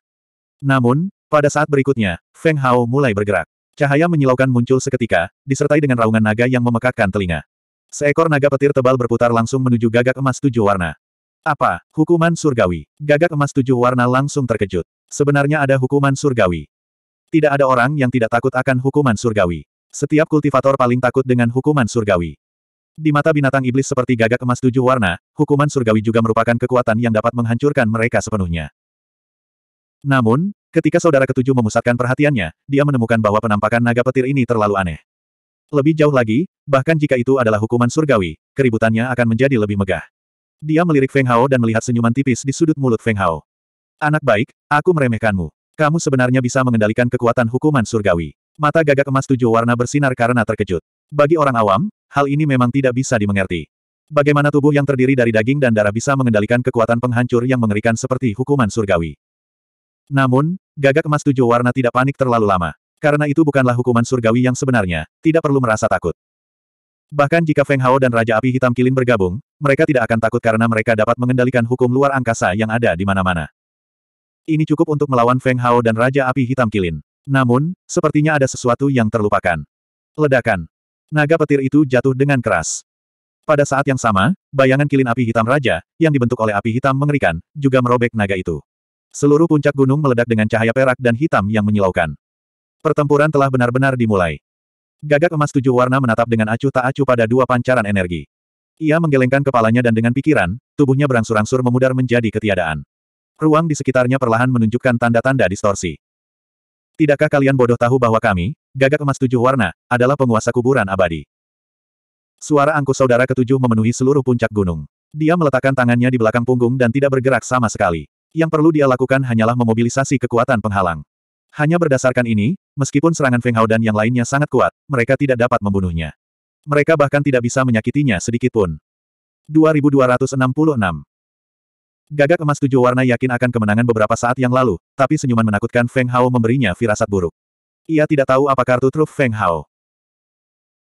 Speaker 1: Namun, pada saat berikutnya, Feng Hao mulai bergerak. Cahaya menyilaukan muncul seketika, disertai dengan raungan naga yang memekakkan telinga. Seekor naga petir tebal berputar langsung menuju gagak emas tujuh warna. Apa? Hukuman surgawi. Gagak emas tujuh warna langsung terkejut. Sebenarnya ada hukuman surgawi. Tidak ada orang yang tidak takut akan hukuman surgawi. Setiap kultivator paling takut dengan hukuman surgawi. Di mata binatang iblis seperti gagak emas tujuh warna, hukuman surgawi juga merupakan kekuatan yang dapat menghancurkan mereka sepenuhnya. Namun, Ketika saudara ketujuh memusatkan perhatiannya, dia menemukan bahwa penampakan naga petir ini terlalu aneh. Lebih jauh lagi, bahkan jika itu adalah hukuman surgawi, keributannya akan menjadi lebih megah. Dia melirik Feng Hao dan melihat senyuman tipis di sudut mulut Feng Hao. Anak baik, aku meremehkanmu. Kamu sebenarnya bisa mengendalikan kekuatan hukuman surgawi. Mata gagak emas tujuh warna bersinar karena terkejut. Bagi orang awam, hal ini memang tidak bisa dimengerti. Bagaimana tubuh yang terdiri dari daging dan darah bisa mengendalikan kekuatan penghancur yang mengerikan seperti hukuman surgawi. Namun, Gagak emas tujuh warna tidak panik terlalu lama. Karena itu bukanlah hukuman surgawi yang sebenarnya, tidak perlu merasa takut. Bahkan jika Feng Hao dan Raja Api Hitam Kilin bergabung, mereka tidak akan takut karena mereka dapat mengendalikan hukum luar angkasa yang ada di mana-mana. Ini cukup untuk melawan Feng Hao dan Raja Api Hitam Kilin. Namun, sepertinya ada sesuatu yang terlupakan. Ledakan. Naga petir itu jatuh dengan keras. Pada saat yang sama, bayangan kilin api hitam raja, yang dibentuk oleh api hitam mengerikan, juga merobek naga itu. Seluruh puncak gunung meledak dengan cahaya perak dan hitam yang menyilaukan. Pertempuran telah benar-benar dimulai. Gagak emas tujuh warna menatap dengan acuh tak acuh pada dua pancaran energi. Ia menggelengkan kepalanya dan dengan pikiran, tubuhnya berangsur-angsur memudar menjadi ketiadaan. Ruang di sekitarnya perlahan menunjukkan tanda-tanda distorsi. Tidakkah kalian bodoh tahu bahwa kami, gagak emas tujuh warna, adalah penguasa kuburan abadi? Suara angkuh saudara ketujuh memenuhi seluruh puncak gunung. Dia meletakkan tangannya di belakang punggung dan tidak bergerak sama sekali. Yang perlu dia lakukan hanyalah memobilisasi kekuatan penghalang. Hanya berdasarkan ini, meskipun serangan Feng Hao dan yang lainnya sangat kuat, mereka tidak dapat membunuhnya. Mereka bahkan tidak bisa menyakitinya sedikitpun. 2266 Gagak emas tujuh warna yakin akan kemenangan beberapa saat yang lalu, tapi senyuman menakutkan Feng Hao memberinya firasat buruk. Ia tidak tahu apa kartu truf Feng Hao.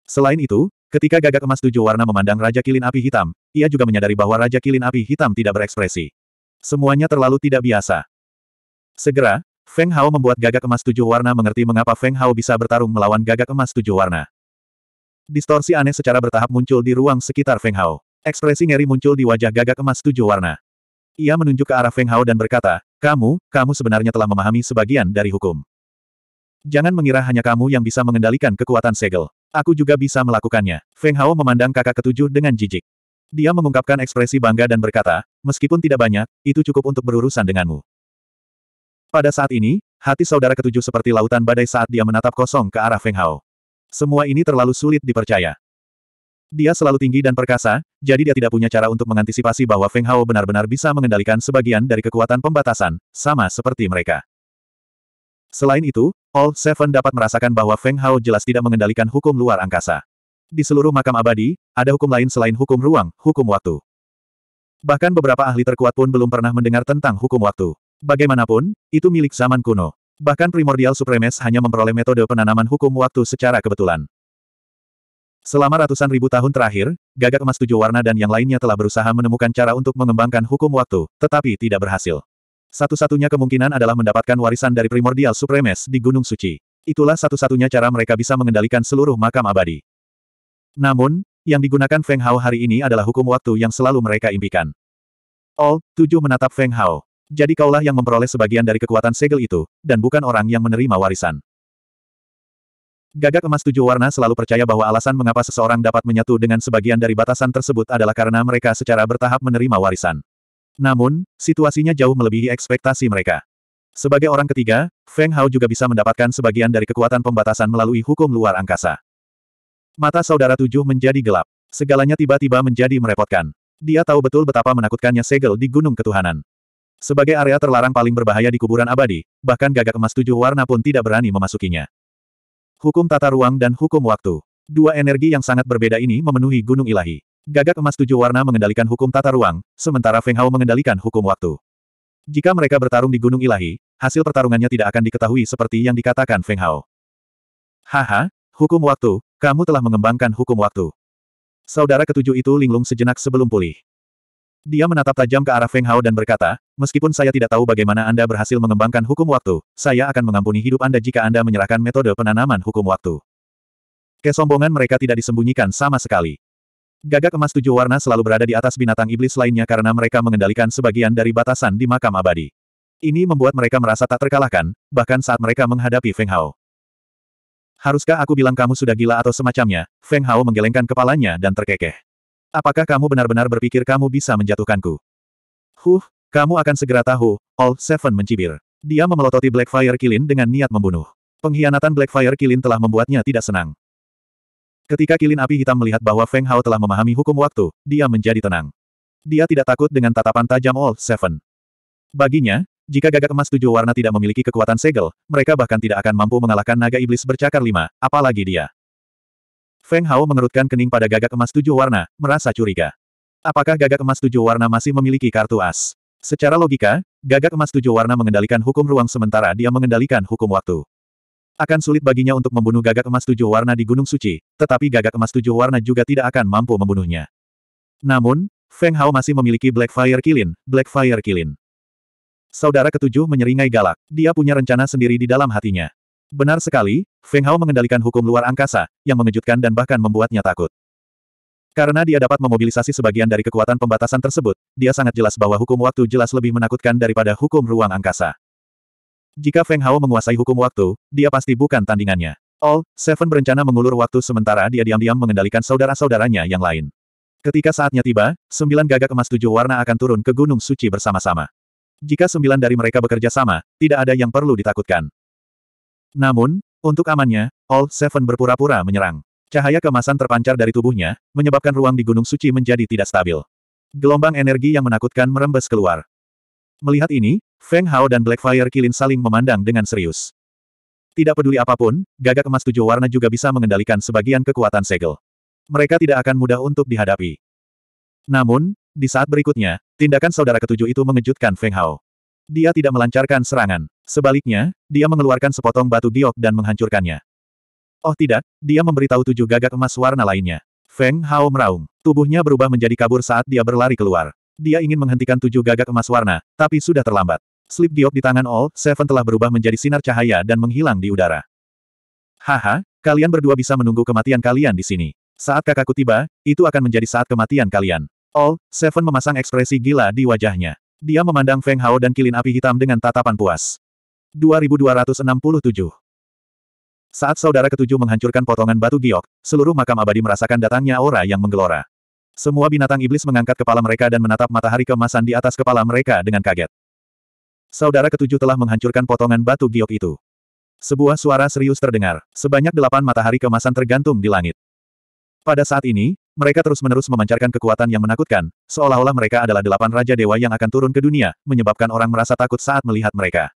Speaker 1: Selain itu, ketika gagak emas tujuh warna memandang Raja Kilin Api Hitam, ia juga menyadari bahwa Raja Kilin Api Hitam tidak berekspresi. Semuanya terlalu tidak biasa. Segera, Feng Hao membuat gagak emas tujuh warna mengerti mengapa Feng Hao bisa bertarung melawan gagak emas tujuh warna. Distorsi aneh secara bertahap muncul di ruang sekitar Feng Hao. Ekspresi ngeri muncul di wajah gagak emas tujuh warna. Ia menunjuk ke arah Feng Hao dan berkata, kamu, kamu sebenarnya telah memahami sebagian dari hukum. Jangan mengira hanya kamu yang bisa mengendalikan kekuatan segel. Aku juga bisa melakukannya. Feng Hao memandang kakak ketujuh dengan jijik. Dia mengungkapkan ekspresi bangga dan berkata, meskipun tidak banyak, itu cukup untuk berurusan denganmu. Pada saat ini, hati saudara ketujuh seperti lautan badai saat dia menatap kosong ke arah Feng Hao. Semua ini terlalu sulit dipercaya. Dia selalu tinggi dan perkasa, jadi dia tidak punya cara untuk mengantisipasi bahwa Feng Hao benar-benar bisa mengendalikan sebagian dari kekuatan pembatasan, sama seperti mereka. Selain itu, All Seven dapat merasakan bahwa Feng Hao jelas tidak mengendalikan hukum luar angkasa. Di seluruh makam abadi, ada hukum lain selain hukum ruang, hukum waktu. Bahkan beberapa ahli terkuat pun belum pernah mendengar tentang hukum waktu. Bagaimanapun, itu milik zaman kuno. Bahkan primordial supremes hanya memperoleh metode penanaman hukum waktu secara kebetulan. Selama ratusan ribu tahun terakhir, gagak emas tujuh warna dan yang lainnya telah berusaha menemukan cara untuk mengembangkan hukum waktu, tetapi tidak berhasil. Satu-satunya kemungkinan adalah mendapatkan warisan dari primordial supremes di Gunung Suci. Itulah satu-satunya cara mereka bisa mengendalikan seluruh makam abadi. Namun, yang digunakan Feng Hao hari ini adalah hukum waktu yang selalu mereka impikan. All, tujuh menatap Feng Hao. Jadi kaulah yang memperoleh sebagian dari kekuatan segel itu, dan bukan orang yang menerima warisan. Gagak emas tujuh warna selalu percaya bahwa alasan mengapa seseorang dapat menyatu dengan sebagian dari batasan tersebut adalah karena mereka secara bertahap menerima warisan. Namun, situasinya jauh melebihi ekspektasi mereka. Sebagai orang ketiga, Feng Hao juga bisa mendapatkan sebagian dari kekuatan pembatasan melalui hukum luar angkasa. Mata saudara tujuh menjadi gelap. Segalanya tiba-tiba menjadi merepotkan. Dia tahu betul betapa menakutkannya segel di Gunung Ketuhanan. Sebagai area terlarang paling berbahaya di kuburan abadi, bahkan gagak emas tujuh warna pun tidak berani memasukinya. Hukum tata ruang dan hukum waktu. Dua energi yang sangat berbeda ini memenuhi gunung ilahi. Gagak emas tujuh warna mengendalikan hukum tata ruang, sementara Feng Hao mengendalikan hukum waktu. Jika mereka bertarung di gunung ilahi, hasil pertarungannya tidak akan diketahui seperti yang dikatakan Feng Hao. Haha, Hukum waktu, kamu telah mengembangkan hukum waktu. Saudara ketujuh itu linglung sejenak sebelum pulih. Dia menatap tajam ke arah Feng Hao dan berkata, meskipun saya tidak tahu bagaimana Anda berhasil mengembangkan hukum waktu, saya akan mengampuni hidup Anda jika Anda menyerahkan metode penanaman hukum waktu. Kesombongan mereka tidak disembunyikan sama sekali. Gagak emas tujuh warna selalu berada di atas binatang iblis lainnya karena mereka mengendalikan sebagian dari batasan di makam abadi. Ini membuat mereka merasa tak terkalahkan, bahkan saat mereka menghadapi Feng Hao. Haruskah aku bilang kamu sudah gila atau semacamnya? Feng Hao menggelengkan kepalanya dan terkekeh. Apakah kamu benar-benar berpikir kamu bisa menjatuhkanku? Huh, kamu akan segera tahu, All Seven mencibir. Dia memelototi Blackfire Kilin dengan niat membunuh. Pengkhianatan Blackfire Kilin telah membuatnya tidak senang. Ketika Kilin Api Hitam melihat bahwa Feng Hao telah memahami hukum waktu, dia menjadi tenang. Dia tidak takut dengan tatapan tajam All Seven. Baginya, jika gagak emas tujuh warna tidak memiliki kekuatan segel, mereka bahkan tidak akan mampu mengalahkan naga iblis bercakar lima, apalagi dia. Feng Hao mengerutkan kening pada gagak emas tujuh warna, merasa curiga. Apakah gagak emas tujuh warna masih memiliki kartu as? Secara logika, gagak emas tujuh warna mengendalikan hukum ruang sementara dia mengendalikan hukum waktu. Akan sulit baginya untuk membunuh gagak emas tujuh warna di Gunung Suci, tetapi gagak emas tujuh warna juga tidak akan mampu membunuhnya. Namun, Feng Hao masih memiliki Blackfire Kilin, Blackfire Kilin. Saudara ketujuh menyeringai galak. Dia punya rencana sendiri di dalam hatinya. Benar sekali, Feng Hao mengendalikan hukum luar angkasa, yang mengejutkan dan bahkan membuatnya takut. Karena dia dapat memobilisasi sebagian dari kekuatan pembatasan tersebut, dia sangat jelas bahwa hukum waktu jelas lebih menakutkan daripada hukum ruang angkasa. Jika Feng Hao menguasai hukum waktu, dia pasti bukan tandingannya. All, Seven berencana mengulur waktu sementara dia diam-diam mengendalikan saudara-saudaranya yang lain. Ketika saatnya tiba, sembilan gagak emas tujuh warna akan turun ke Gunung Suci bersama-sama. Jika sembilan dari mereka bekerja sama, tidak ada yang perlu ditakutkan. Namun, untuk amannya, All Seven berpura-pura menyerang. Cahaya kemasan terpancar dari tubuhnya, menyebabkan ruang di Gunung Suci menjadi tidak stabil. Gelombang energi yang menakutkan merembes keluar. Melihat ini, Feng Hao dan Blackfire Kilin saling memandang dengan serius. Tidak peduli apapun, gagak emas tujuh warna juga bisa mengendalikan sebagian kekuatan segel. Mereka tidak akan mudah untuk dihadapi. Namun, di saat berikutnya, tindakan saudara ketujuh itu mengejutkan Feng Hao. Dia tidak melancarkan serangan. Sebaliknya, dia mengeluarkan sepotong batu giok dan menghancurkannya. Oh tidak, dia memberitahu tujuh gagak emas warna lainnya. Feng Hao meraung. Tubuhnya berubah menjadi kabur saat dia berlari keluar. Dia ingin menghentikan tujuh gagak emas warna, tapi sudah terlambat. Slip giok di tangan All Seven telah berubah menjadi sinar cahaya dan menghilang di udara. Haha, kalian berdua bisa menunggu kematian kalian di sini. Saat kakakku tiba, itu akan menjadi saat kematian kalian. All Seven memasang ekspresi gila di wajahnya. Dia memandang Feng Hao dan kilin api hitam dengan tatapan puas. 2267 Saat saudara ketujuh menghancurkan potongan batu giok, seluruh makam abadi merasakan datangnya aura yang menggelora. Semua binatang iblis mengangkat kepala mereka dan menatap matahari kemasan di atas kepala mereka dengan kaget. Saudara ketujuh telah menghancurkan potongan batu giok itu. Sebuah suara serius terdengar. Sebanyak delapan matahari kemasan tergantung di langit. Pada saat ini, mereka terus-menerus memancarkan kekuatan yang menakutkan, seolah-olah mereka adalah delapan raja dewa yang akan turun ke dunia, menyebabkan orang merasa takut saat melihat mereka.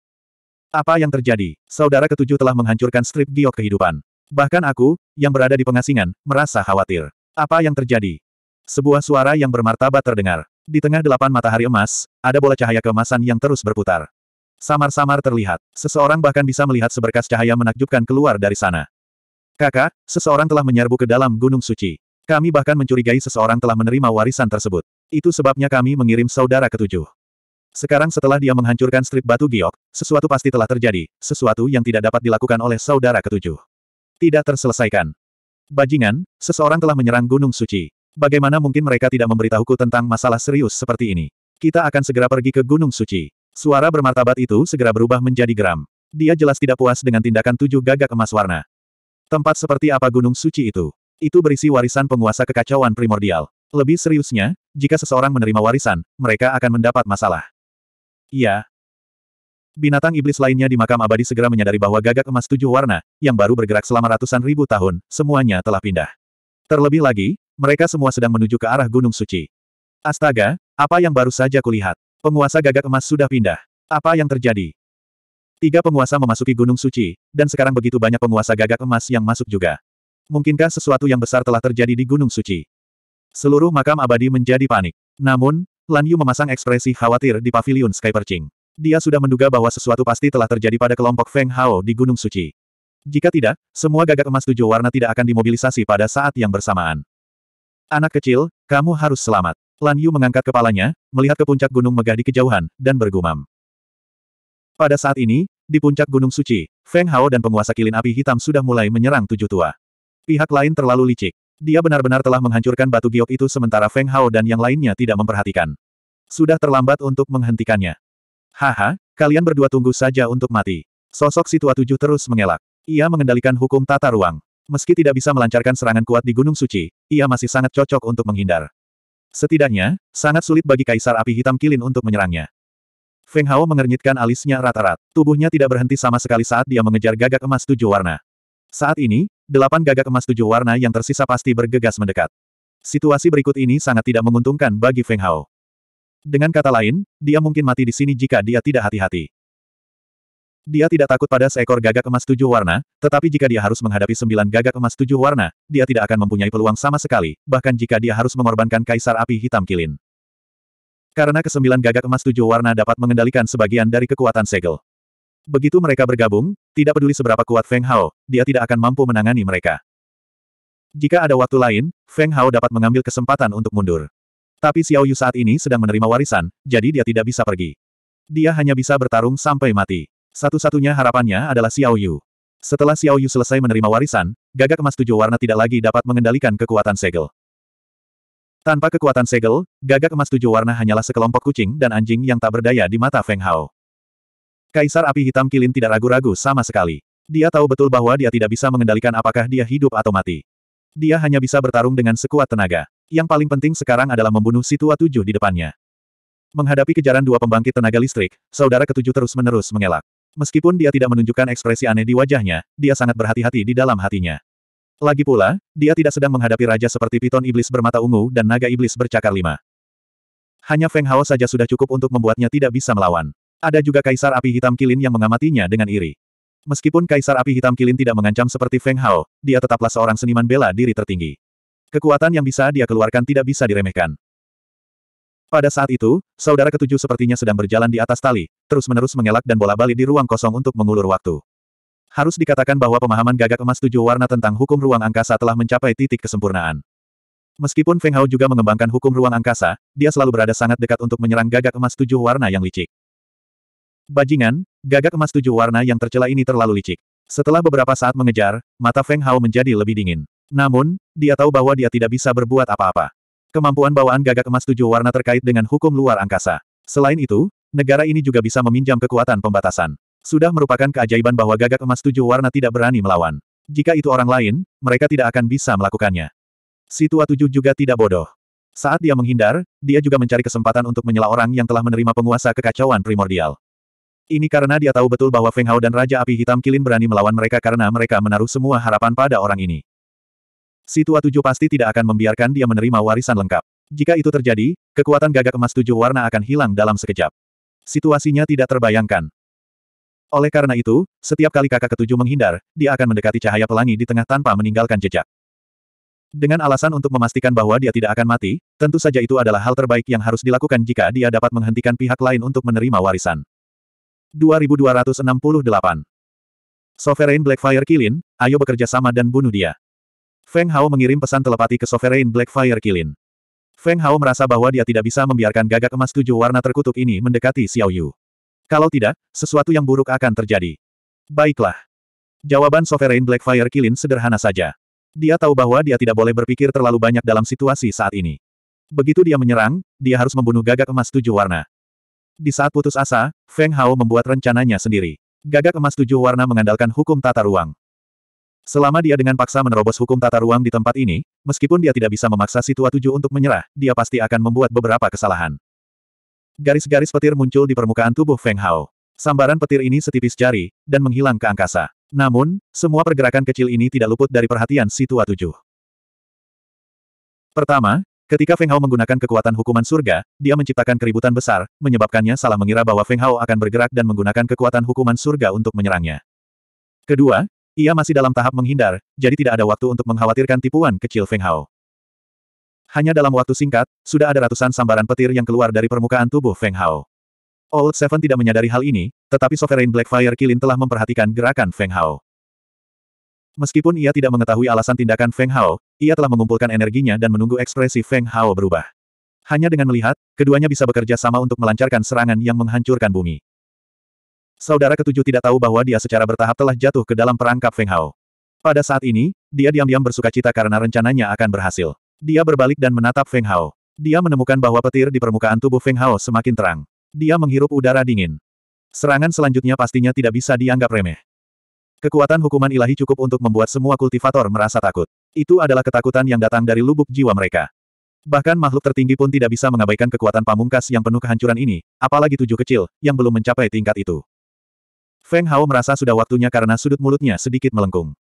Speaker 1: Apa yang terjadi? Saudara ketujuh telah menghancurkan strip giok kehidupan. Bahkan aku, yang berada di pengasingan, merasa khawatir. Apa yang terjadi? Sebuah suara yang bermartabat terdengar. Di tengah delapan matahari emas, ada bola cahaya kemasan yang terus berputar. Samar-samar terlihat, seseorang bahkan bisa melihat seberkas cahaya menakjubkan keluar dari sana. Kakak, seseorang telah menyerbu ke dalam gunung suci. Kami bahkan mencurigai seseorang telah menerima warisan tersebut. Itu sebabnya kami mengirim saudara ketujuh. Sekarang setelah dia menghancurkan strip batu giok, sesuatu pasti telah terjadi, sesuatu yang tidak dapat dilakukan oleh saudara ketujuh. Tidak terselesaikan. Bajingan, seseorang telah menyerang Gunung Suci. Bagaimana mungkin mereka tidak memberitahuku tentang masalah serius seperti ini? Kita akan segera pergi ke Gunung Suci. Suara bermartabat itu segera berubah menjadi geram. Dia jelas tidak puas dengan tindakan tujuh gagak emas warna. Tempat seperti apa Gunung Suci itu? Itu berisi warisan penguasa kekacauan primordial. Lebih seriusnya, jika seseorang menerima warisan, mereka akan mendapat masalah. Iya. Binatang iblis lainnya di makam abadi segera menyadari bahwa gagak emas tujuh warna, yang baru bergerak selama ratusan ribu tahun, semuanya telah pindah. Terlebih lagi, mereka semua sedang menuju ke arah Gunung Suci. Astaga, apa yang baru saja kulihat? Penguasa gagak emas sudah pindah. Apa yang terjadi? Tiga penguasa memasuki Gunung Suci, dan sekarang begitu banyak penguasa gagak emas yang masuk juga. Mungkinkah sesuatu yang besar telah terjadi di Gunung Suci? Seluruh makam abadi menjadi panik. Namun, Lan Yu memasang ekspresi khawatir di pavilion Sky Perching. Dia sudah menduga bahwa sesuatu pasti telah terjadi pada kelompok Feng Hao di Gunung Suci. Jika tidak, semua gagak emas tujuh warna tidak akan dimobilisasi pada saat yang bersamaan. Anak kecil, kamu harus selamat. Lan Yu mengangkat kepalanya, melihat ke puncak gunung megah di kejauhan, dan bergumam. Pada saat ini, di puncak Gunung Suci, Feng Hao dan penguasa kilin api hitam sudah mulai menyerang tujuh tua. Pihak lain terlalu licik. Dia benar-benar telah menghancurkan batu giok itu sementara Feng Hao dan yang lainnya tidak memperhatikan. Sudah terlambat untuk menghentikannya. Haha, kalian berdua tunggu saja untuk mati. Sosok si tua tujuh terus mengelak. Ia mengendalikan hukum tata ruang. Meski tidak bisa melancarkan serangan kuat di Gunung Suci, ia masih sangat cocok untuk menghindar. Setidaknya, sangat sulit bagi Kaisar Api Hitam Kilin untuk menyerangnya. Feng Hao mengernyitkan alisnya rata-rat. Tubuhnya tidak berhenti sama sekali saat dia mengejar gagak emas tujuh warna. Saat ini, Delapan gagak emas tujuh warna yang tersisa pasti bergegas mendekat. Situasi berikut ini sangat tidak menguntungkan bagi Feng Hao. Dengan kata lain, dia mungkin mati di sini jika dia tidak hati-hati. Dia tidak takut pada seekor gagak emas tujuh warna, tetapi jika dia harus menghadapi sembilan gagak emas tujuh warna, dia tidak akan mempunyai peluang sama sekali, bahkan jika dia harus mengorbankan kaisar api hitam kilin. Karena kesembilan gagak emas tujuh warna dapat mengendalikan sebagian dari kekuatan segel. Begitu mereka bergabung, tidak peduli seberapa kuat Feng Hao, dia tidak akan mampu menangani mereka. Jika ada waktu lain, Feng Hao dapat mengambil kesempatan untuk mundur. Tapi Xiao Yu saat ini sedang menerima warisan, jadi dia tidak bisa pergi. Dia hanya bisa bertarung sampai mati. Satu-satunya harapannya adalah Xiao Yu. Setelah Xiao Yu selesai menerima warisan, gagak emas tujuh warna tidak lagi dapat mengendalikan kekuatan segel. Tanpa kekuatan segel, gagak emas tujuh warna hanyalah sekelompok kucing dan anjing yang tak berdaya di mata Feng Hao. Kaisar Api Hitam Kilin tidak ragu-ragu sama sekali. Dia tahu betul bahwa dia tidak bisa mengendalikan apakah dia hidup atau mati. Dia hanya bisa bertarung dengan sekuat tenaga. Yang paling penting sekarang adalah membunuh si tua tujuh di depannya. Menghadapi kejaran dua pembangkit tenaga listrik, saudara ketujuh terus-menerus mengelak. Meskipun dia tidak menunjukkan ekspresi aneh di wajahnya, dia sangat berhati-hati di dalam hatinya. Lagi pula, dia tidak sedang menghadapi raja seperti piton iblis bermata ungu dan naga iblis bercakar lima. Hanya Feng Hao saja sudah cukup untuk membuatnya tidak bisa melawan. Ada juga Kaisar Api Hitam Kilin yang mengamatinya dengan iri. Meskipun Kaisar Api Hitam Kilin tidak mengancam seperti Feng Hao, dia tetaplah seorang seniman bela diri tertinggi. Kekuatan yang bisa dia keluarkan tidak bisa diremehkan. Pada saat itu, saudara ketujuh sepertinya sedang berjalan di atas tali, terus-menerus mengelak dan bola-balik di ruang kosong untuk mengulur waktu. Harus dikatakan bahwa pemahaman gagak emas tujuh warna tentang hukum ruang angkasa telah mencapai titik kesempurnaan. Meskipun Feng Hao juga mengembangkan hukum ruang angkasa, dia selalu berada sangat dekat untuk menyerang gagak emas tujuh warna yang licik. Bajingan, gagak emas tujuh warna yang tercela ini terlalu licik. Setelah beberapa saat mengejar, mata Feng Hao menjadi lebih dingin. Namun, dia tahu bahwa dia tidak bisa berbuat apa-apa. Kemampuan bawaan gagak emas tujuh warna terkait dengan hukum luar angkasa. Selain itu, negara ini juga bisa meminjam kekuatan pembatasan. Sudah merupakan keajaiban bahwa gagak emas tujuh warna tidak berani melawan. Jika itu orang lain, mereka tidak akan bisa melakukannya. Si tua tujuh juga tidak bodoh. Saat dia menghindar, dia juga mencari kesempatan untuk menyela orang yang telah menerima penguasa kekacauan primordial. Ini karena dia tahu betul bahwa Feng Hao dan Raja Api Hitam Kilin berani melawan mereka karena mereka menaruh semua harapan pada orang ini. Si Tua Tujuh pasti tidak akan membiarkan dia menerima warisan lengkap. Jika itu terjadi, kekuatan gagak emas tujuh warna akan hilang dalam sekejap. Situasinya tidak terbayangkan. Oleh karena itu, setiap kali kakak ketujuh menghindar, dia akan mendekati cahaya pelangi di tengah tanpa meninggalkan jejak. Dengan alasan untuk memastikan bahwa dia tidak akan mati, tentu saja itu adalah hal terbaik yang harus dilakukan jika dia dapat menghentikan pihak lain untuk menerima warisan. 2268. Sovereign Blackfire Kilin, ayo bekerja sama dan bunuh dia. Feng Hao mengirim pesan telepati ke Sovereign Blackfire Kilin. Feng Hao merasa bahwa dia tidak bisa membiarkan gagak emas tujuh warna terkutuk ini mendekati Xiao Yu. Kalau tidak, sesuatu yang buruk akan terjadi. Baiklah. Jawaban Sovereign Blackfire Kilin sederhana saja. Dia tahu bahwa dia tidak boleh berpikir terlalu banyak dalam situasi saat ini. Begitu dia menyerang, dia harus membunuh gagak emas tujuh warna. Di saat putus asa, Feng Hao membuat rencananya sendiri. Gagak emas tujuh warna mengandalkan hukum tata ruang. Selama dia dengan paksa menerobos hukum tata ruang di tempat ini, meskipun dia tidak bisa memaksa si tujuh untuk menyerah, dia pasti akan membuat beberapa kesalahan. Garis-garis petir muncul di permukaan tubuh Feng Hao. Sambaran petir ini setipis jari, dan menghilang ke angkasa. Namun, semua pergerakan kecil ini tidak luput dari perhatian si tujuh. Pertama, Ketika Feng Hao menggunakan kekuatan hukuman surga, dia menciptakan keributan besar, menyebabkannya salah mengira bahwa Feng Hao akan bergerak dan menggunakan kekuatan hukuman surga untuk menyerangnya. Kedua, ia masih dalam tahap menghindar, jadi tidak ada waktu untuk mengkhawatirkan tipuan kecil Feng Hao. Hanya dalam waktu singkat, sudah ada ratusan sambaran petir yang keluar dari permukaan tubuh Feng Hao. Old Seven tidak menyadari hal ini, tetapi Sovereign Blackfire Kilin telah memperhatikan gerakan Feng Hao. Meskipun ia tidak mengetahui alasan tindakan Feng Hao, ia telah mengumpulkan energinya dan menunggu ekspresi Feng Hao berubah. Hanya dengan melihat, keduanya bisa bekerja sama untuk melancarkan serangan yang menghancurkan bumi. Saudara ketujuh tidak tahu bahwa dia secara bertahap telah jatuh ke dalam perangkap Feng Hao. Pada saat ini, dia diam-diam bersuka cita karena rencananya akan berhasil. Dia berbalik dan menatap Feng Hao. Dia menemukan bahwa petir di permukaan tubuh Feng Hao semakin terang. Dia menghirup udara dingin. Serangan selanjutnya pastinya tidak bisa dianggap remeh. Kekuatan hukuman ilahi cukup untuk membuat semua kultivator merasa takut. Itu adalah ketakutan yang datang dari lubuk jiwa mereka. Bahkan makhluk tertinggi pun tidak bisa mengabaikan kekuatan pamungkas yang penuh kehancuran ini, apalagi tujuh kecil, yang belum mencapai tingkat itu. Feng Hao merasa sudah waktunya karena sudut mulutnya sedikit melengkung.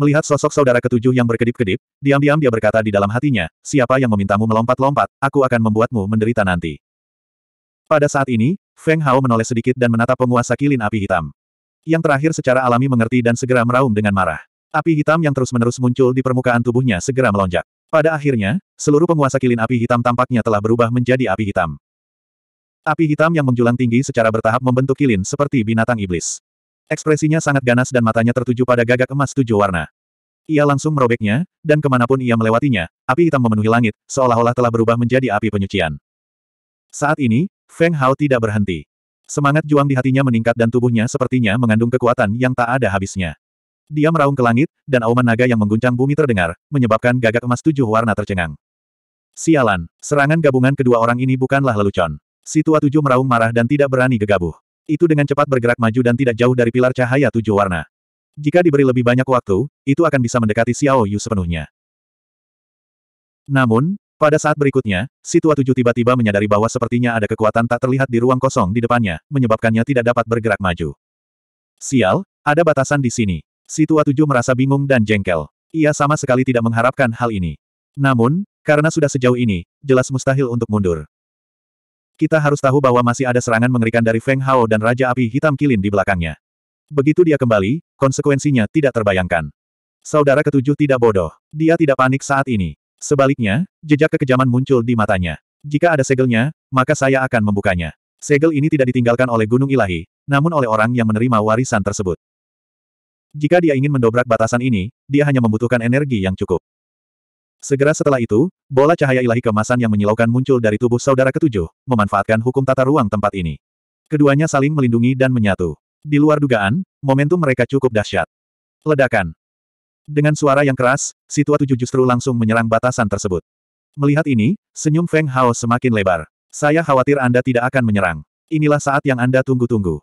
Speaker 1: Melihat sosok saudara ketujuh yang berkedip-kedip, diam-diam dia berkata di dalam hatinya, siapa yang memintamu melompat-lompat, aku akan membuatmu menderita nanti. Pada saat ini, Feng Hao menoleh sedikit dan menatap penguasa kilin api hitam. Yang terakhir secara alami mengerti dan segera meraung dengan marah. Api hitam yang terus-menerus muncul di permukaan tubuhnya segera melonjak. Pada akhirnya, seluruh penguasa kilin api hitam tampaknya telah berubah menjadi api hitam. Api hitam yang menjulang tinggi secara bertahap membentuk kilin seperti binatang iblis. Ekspresinya sangat ganas dan matanya tertuju pada gagak emas tujuh warna. Ia langsung merobeknya, dan kemanapun ia melewatinya, api hitam memenuhi langit, seolah-olah telah berubah menjadi api penyucian. Saat ini, Feng Hao tidak berhenti. Semangat juang di hatinya meningkat dan tubuhnya sepertinya mengandung kekuatan yang tak ada habisnya. Dia meraung ke langit, dan auman naga yang mengguncang bumi terdengar, menyebabkan gagak emas tujuh warna tercengang. Sialan, serangan gabungan kedua orang ini bukanlah lelucon. Si tua tujuh meraung marah dan tidak berani gegabuh. Itu dengan cepat bergerak maju dan tidak jauh dari pilar cahaya tujuh warna. Jika diberi lebih banyak waktu, itu akan bisa mendekati Xiao Yu sepenuhnya. Namun, pada saat berikutnya, si tua tujuh tiba-tiba menyadari bahwa sepertinya ada kekuatan tak terlihat di ruang kosong di depannya, menyebabkannya tidak dapat bergerak maju. Sial, ada batasan di sini. Si Tua Tujuh merasa bingung dan jengkel. Ia sama sekali tidak mengharapkan hal ini. Namun, karena sudah sejauh ini, jelas mustahil untuk mundur. Kita harus tahu bahwa masih ada serangan mengerikan dari Feng Hao dan Raja Api Hitam Kilin di belakangnya. Begitu dia kembali, konsekuensinya tidak terbayangkan. Saudara ketujuh tidak bodoh. Dia tidak panik saat ini. Sebaliknya, jejak kekejaman muncul di matanya. Jika ada segelnya, maka saya akan membukanya. Segel ini tidak ditinggalkan oleh Gunung Ilahi, namun oleh orang yang menerima warisan tersebut. Jika dia ingin mendobrak batasan ini, dia hanya membutuhkan energi yang cukup. Segera setelah itu, bola cahaya ilahi kemasan yang menyilaukan muncul dari tubuh saudara ketujuh, memanfaatkan hukum tata ruang tempat ini. Keduanya saling melindungi dan menyatu. Di luar dugaan, momentum mereka cukup dahsyat. Ledakan. Dengan suara yang keras, si tua tujuh justru langsung menyerang batasan tersebut. Melihat ini, senyum Feng Hao semakin lebar. Saya khawatir Anda tidak akan menyerang. Inilah saat yang Anda tunggu-tunggu.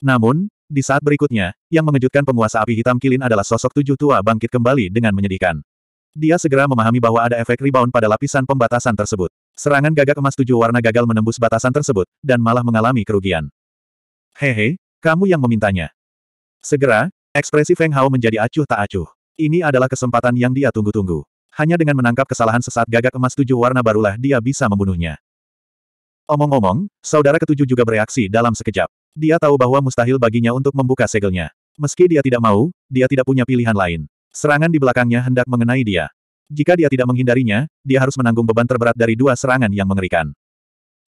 Speaker 1: Namun, di saat berikutnya, yang mengejutkan penguasa api hitam Kilin adalah sosok tujuh tua bangkit kembali dengan menyedihkan. Dia segera memahami bahwa ada efek rebound pada lapisan pembatasan tersebut. Serangan gagak emas tujuh warna gagal menembus batasan tersebut, dan malah mengalami kerugian. Hehe, kamu yang memintanya. Segera, ekspresi Feng Hao menjadi acuh tak acuh. Ini adalah kesempatan yang dia tunggu-tunggu. Hanya dengan menangkap kesalahan sesaat gagak emas tujuh warna barulah dia bisa membunuhnya. Omong-omong, saudara ketujuh juga bereaksi dalam sekejap. Dia tahu bahwa mustahil baginya untuk membuka segelnya. Meski dia tidak mau, dia tidak punya pilihan lain. Serangan di belakangnya hendak mengenai dia. Jika dia tidak menghindarinya, dia harus menanggung beban terberat dari dua serangan yang mengerikan.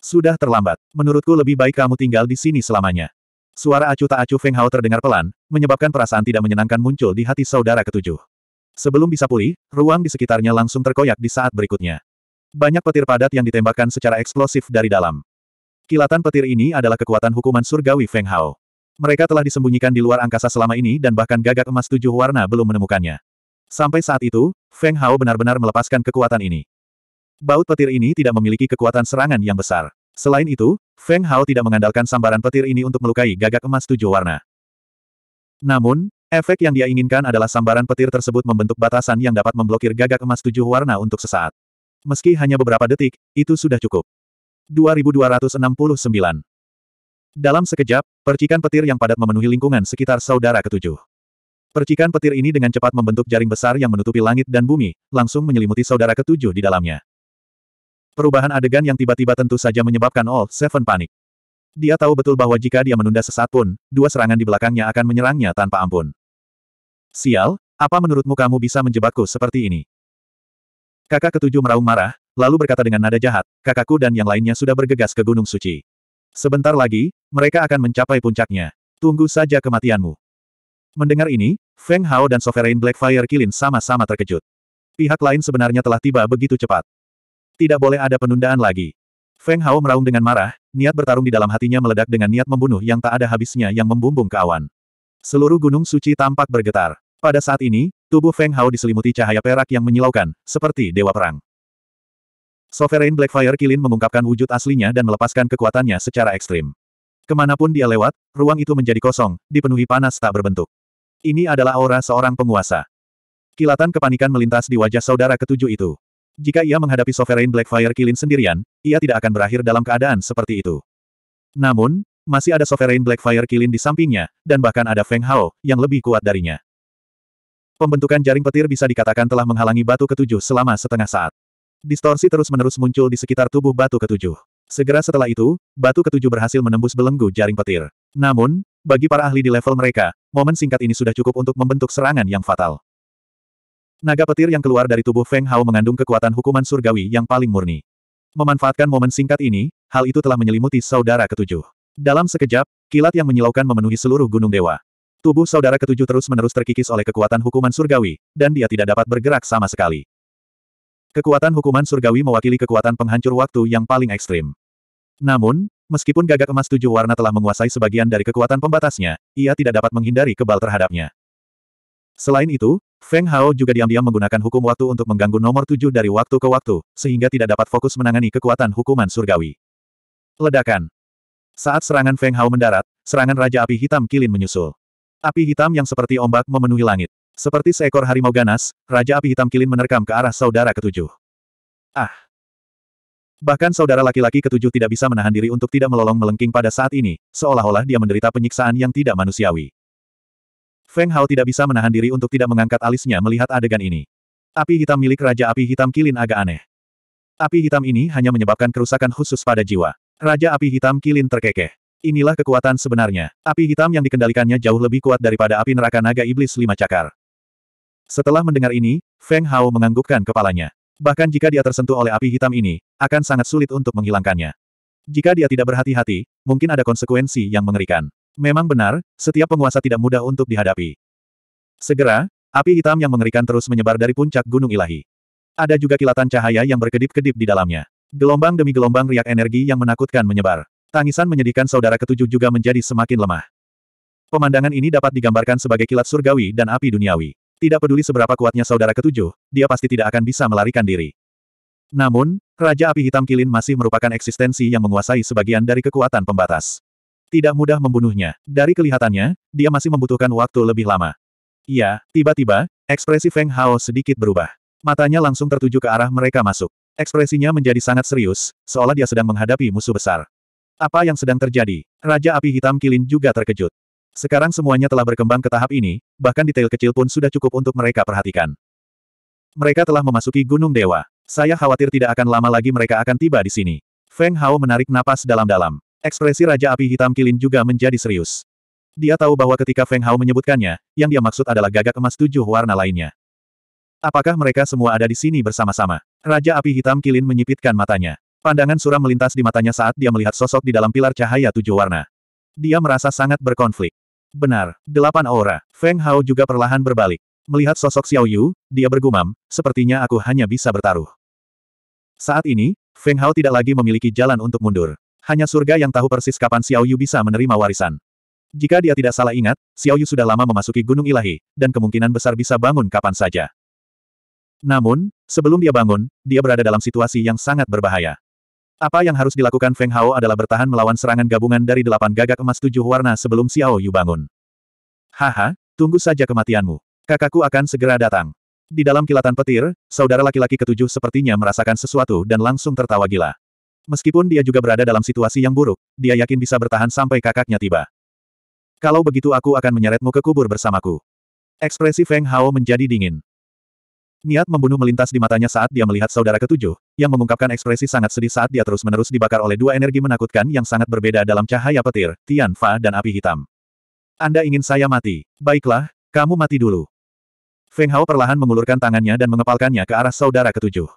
Speaker 1: Sudah terlambat. Menurutku lebih baik kamu tinggal di sini selamanya. Suara acu tak acuh Feng Hao terdengar pelan, menyebabkan perasaan tidak menyenangkan muncul di hati saudara ketujuh. Sebelum bisa pulih, ruang di sekitarnya langsung terkoyak di saat berikutnya. Banyak petir padat yang ditembakkan secara eksplosif dari dalam. Kilatan petir ini adalah kekuatan hukuman surgawi Feng Hao. Mereka telah disembunyikan di luar angkasa selama ini dan bahkan gagak emas tujuh warna belum menemukannya. Sampai saat itu, Feng Hao benar-benar melepaskan kekuatan ini. Baut petir ini tidak memiliki kekuatan serangan yang besar. Selain itu, Feng Hao tidak mengandalkan sambaran petir ini untuk melukai gagak emas tujuh warna. Namun, efek yang dia inginkan adalah sambaran petir tersebut membentuk batasan yang dapat memblokir gagak emas tujuh warna untuk sesaat. Meski hanya beberapa detik, itu sudah cukup. 2269. Dalam sekejap, percikan petir yang padat memenuhi lingkungan sekitar saudara ketujuh. Percikan petir ini dengan cepat membentuk jaring besar yang menutupi langit dan bumi, langsung menyelimuti saudara ketujuh di dalamnya. Perubahan adegan yang tiba-tiba tentu saja menyebabkan All Seven panik. Dia tahu betul bahwa jika dia menunda sesaat pun, dua serangan di belakangnya akan menyerangnya tanpa ampun. Sial, apa menurutmu kamu bisa menjebakku seperti ini? Kakak ketujuh meraung marah, lalu berkata dengan nada jahat, kakakku dan yang lainnya sudah bergegas ke Gunung Suci. Sebentar lagi, mereka akan mencapai puncaknya. Tunggu saja kematianmu. Mendengar ini, Feng Hao dan Sovereign Blackfire Kilin sama-sama terkejut. Pihak lain sebenarnya telah tiba begitu cepat. Tidak boleh ada penundaan lagi. Feng Hao meraung dengan marah, niat bertarung di dalam hatinya meledak dengan niat membunuh yang tak ada habisnya yang membumbung ke awan. Seluruh gunung suci tampak bergetar. Pada saat ini, Tubuh Feng Hao diselimuti cahaya perak yang menyilaukan, seperti dewa perang. Sovereign Blackfire Kilin mengungkapkan wujud aslinya dan melepaskan kekuatannya secara ekstrim. Kemanapun dia lewat, ruang itu menjadi kosong, dipenuhi panas tak berbentuk. Ini adalah aura seorang penguasa. Kilatan kepanikan melintas di wajah saudara ketujuh itu. Jika ia menghadapi Sovereign Blackfire Kilin sendirian, ia tidak akan berakhir dalam keadaan seperti itu. Namun, masih ada Sovereign Blackfire Kilin di sampingnya, dan bahkan ada Feng Hao, yang lebih kuat darinya. Pembentukan jaring petir bisa dikatakan telah menghalangi batu ketujuh selama setengah saat. Distorsi terus-menerus muncul di sekitar tubuh batu ketujuh. Segera setelah itu, batu ketujuh berhasil menembus belenggu jaring petir. Namun, bagi para ahli di level mereka, momen singkat ini sudah cukup untuk membentuk serangan yang fatal. Naga petir yang keluar dari tubuh Feng Hao mengandung kekuatan hukuman surgawi yang paling murni. Memanfaatkan momen singkat ini, hal itu telah menyelimuti saudara ketujuh. Dalam sekejap, kilat yang menyilaukan memenuhi seluruh gunung dewa. Tubuh saudara ketujuh terus-menerus terkikis oleh kekuatan hukuman surgawi, dan dia tidak dapat bergerak sama sekali. Kekuatan hukuman surgawi mewakili kekuatan penghancur waktu yang paling ekstrim. Namun, meskipun gagak emas tujuh warna telah menguasai sebagian dari kekuatan pembatasnya, ia tidak dapat menghindari kebal terhadapnya. Selain itu, Feng Hao juga diam-diam menggunakan hukum waktu untuk mengganggu nomor tujuh dari waktu ke waktu, sehingga tidak dapat fokus menangani kekuatan hukuman surgawi. Ledakan. Saat serangan Feng Hao mendarat, serangan Raja Api Hitam Kilin menyusul. Api hitam yang seperti ombak memenuhi langit. Seperti seekor harimau ganas, Raja Api Hitam Kilin menerkam ke arah saudara ketujuh. Ah! Bahkan saudara laki-laki ketujuh tidak bisa menahan diri untuk tidak melolong melengking pada saat ini, seolah-olah dia menderita penyiksaan yang tidak manusiawi. Feng Hao tidak bisa menahan diri untuk tidak mengangkat alisnya melihat adegan ini. Api hitam milik Raja Api Hitam Kilin agak aneh. Api hitam ini hanya menyebabkan kerusakan khusus pada jiwa. Raja Api Hitam Kilin terkekeh. Inilah kekuatan sebenarnya. Api hitam yang dikendalikannya jauh lebih kuat daripada api neraka naga iblis lima cakar. Setelah mendengar ini, Feng Hao menganggukkan kepalanya. Bahkan jika dia tersentuh oleh api hitam ini, akan sangat sulit untuk menghilangkannya. Jika dia tidak berhati-hati, mungkin ada konsekuensi yang mengerikan. Memang benar, setiap penguasa tidak mudah untuk dihadapi. Segera, api hitam yang mengerikan terus menyebar dari puncak gunung ilahi. Ada juga kilatan cahaya yang berkedip-kedip di dalamnya. Gelombang demi gelombang riak energi yang menakutkan menyebar. Tangisan menyedihkan saudara ketujuh juga menjadi semakin lemah. Pemandangan ini dapat digambarkan sebagai kilat surgawi dan api duniawi. Tidak peduli seberapa kuatnya saudara ketujuh, dia pasti tidak akan bisa melarikan diri. Namun, Raja Api Hitam Kilin masih merupakan eksistensi yang menguasai sebagian dari kekuatan pembatas. Tidak mudah membunuhnya. Dari kelihatannya, dia masih membutuhkan waktu lebih lama. Iya, tiba-tiba, ekspresi Feng Hao sedikit berubah. Matanya langsung tertuju ke arah mereka masuk. Ekspresinya menjadi sangat serius, seolah dia sedang menghadapi musuh besar. Apa yang sedang terjadi? Raja Api Hitam Kilin juga terkejut. Sekarang semuanya telah berkembang ke tahap ini, bahkan detail kecil pun sudah cukup untuk mereka perhatikan. Mereka telah memasuki Gunung Dewa. Saya khawatir tidak akan lama lagi mereka akan tiba di sini. Feng Hao menarik napas dalam-dalam. Ekspresi Raja Api Hitam Kilin juga menjadi serius. Dia tahu bahwa ketika Feng Hao menyebutkannya, yang dia maksud adalah gagak emas tujuh warna lainnya. Apakah mereka semua ada di sini bersama-sama? Raja Api Hitam Kilin menyipitkan matanya. Pandangan suram melintas di matanya saat dia melihat sosok di dalam pilar cahaya tujuh warna. Dia merasa sangat berkonflik. Benar, delapan aura. Feng Hao juga perlahan berbalik. Melihat sosok Xiao Yu, dia bergumam, sepertinya aku hanya bisa bertaruh. Saat ini, Feng Hao tidak lagi memiliki jalan untuk mundur. Hanya surga yang tahu persis kapan Xiao Yu bisa menerima warisan. Jika dia tidak salah ingat, Xiao Yu sudah lama memasuki gunung ilahi, dan kemungkinan besar bisa bangun kapan saja. Namun, sebelum dia bangun, dia berada dalam situasi yang sangat berbahaya. Apa yang harus dilakukan Feng Hao adalah bertahan melawan serangan gabungan dari delapan gagak emas tujuh warna sebelum Xiao Yu bangun. Haha, tunggu saja kematianmu. Kakakku akan segera datang. Di dalam kilatan petir, saudara laki-laki ketujuh sepertinya merasakan sesuatu dan langsung tertawa gila. Meskipun dia juga berada dalam situasi yang buruk, dia yakin bisa bertahan sampai kakaknya tiba. Kalau begitu aku akan menyeretmu ke kubur bersamaku. Ekspresi Feng Hao menjadi dingin. Niat membunuh melintas di matanya saat dia melihat saudara ketujuh, yang mengungkapkan ekspresi sangat sedih saat dia terus-menerus dibakar oleh dua energi menakutkan yang sangat berbeda dalam cahaya petir, Tian Fa dan api hitam. Anda ingin saya mati? Baiklah, kamu mati dulu. Feng Hao perlahan mengulurkan tangannya dan mengepalkannya ke arah saudara ketujuh.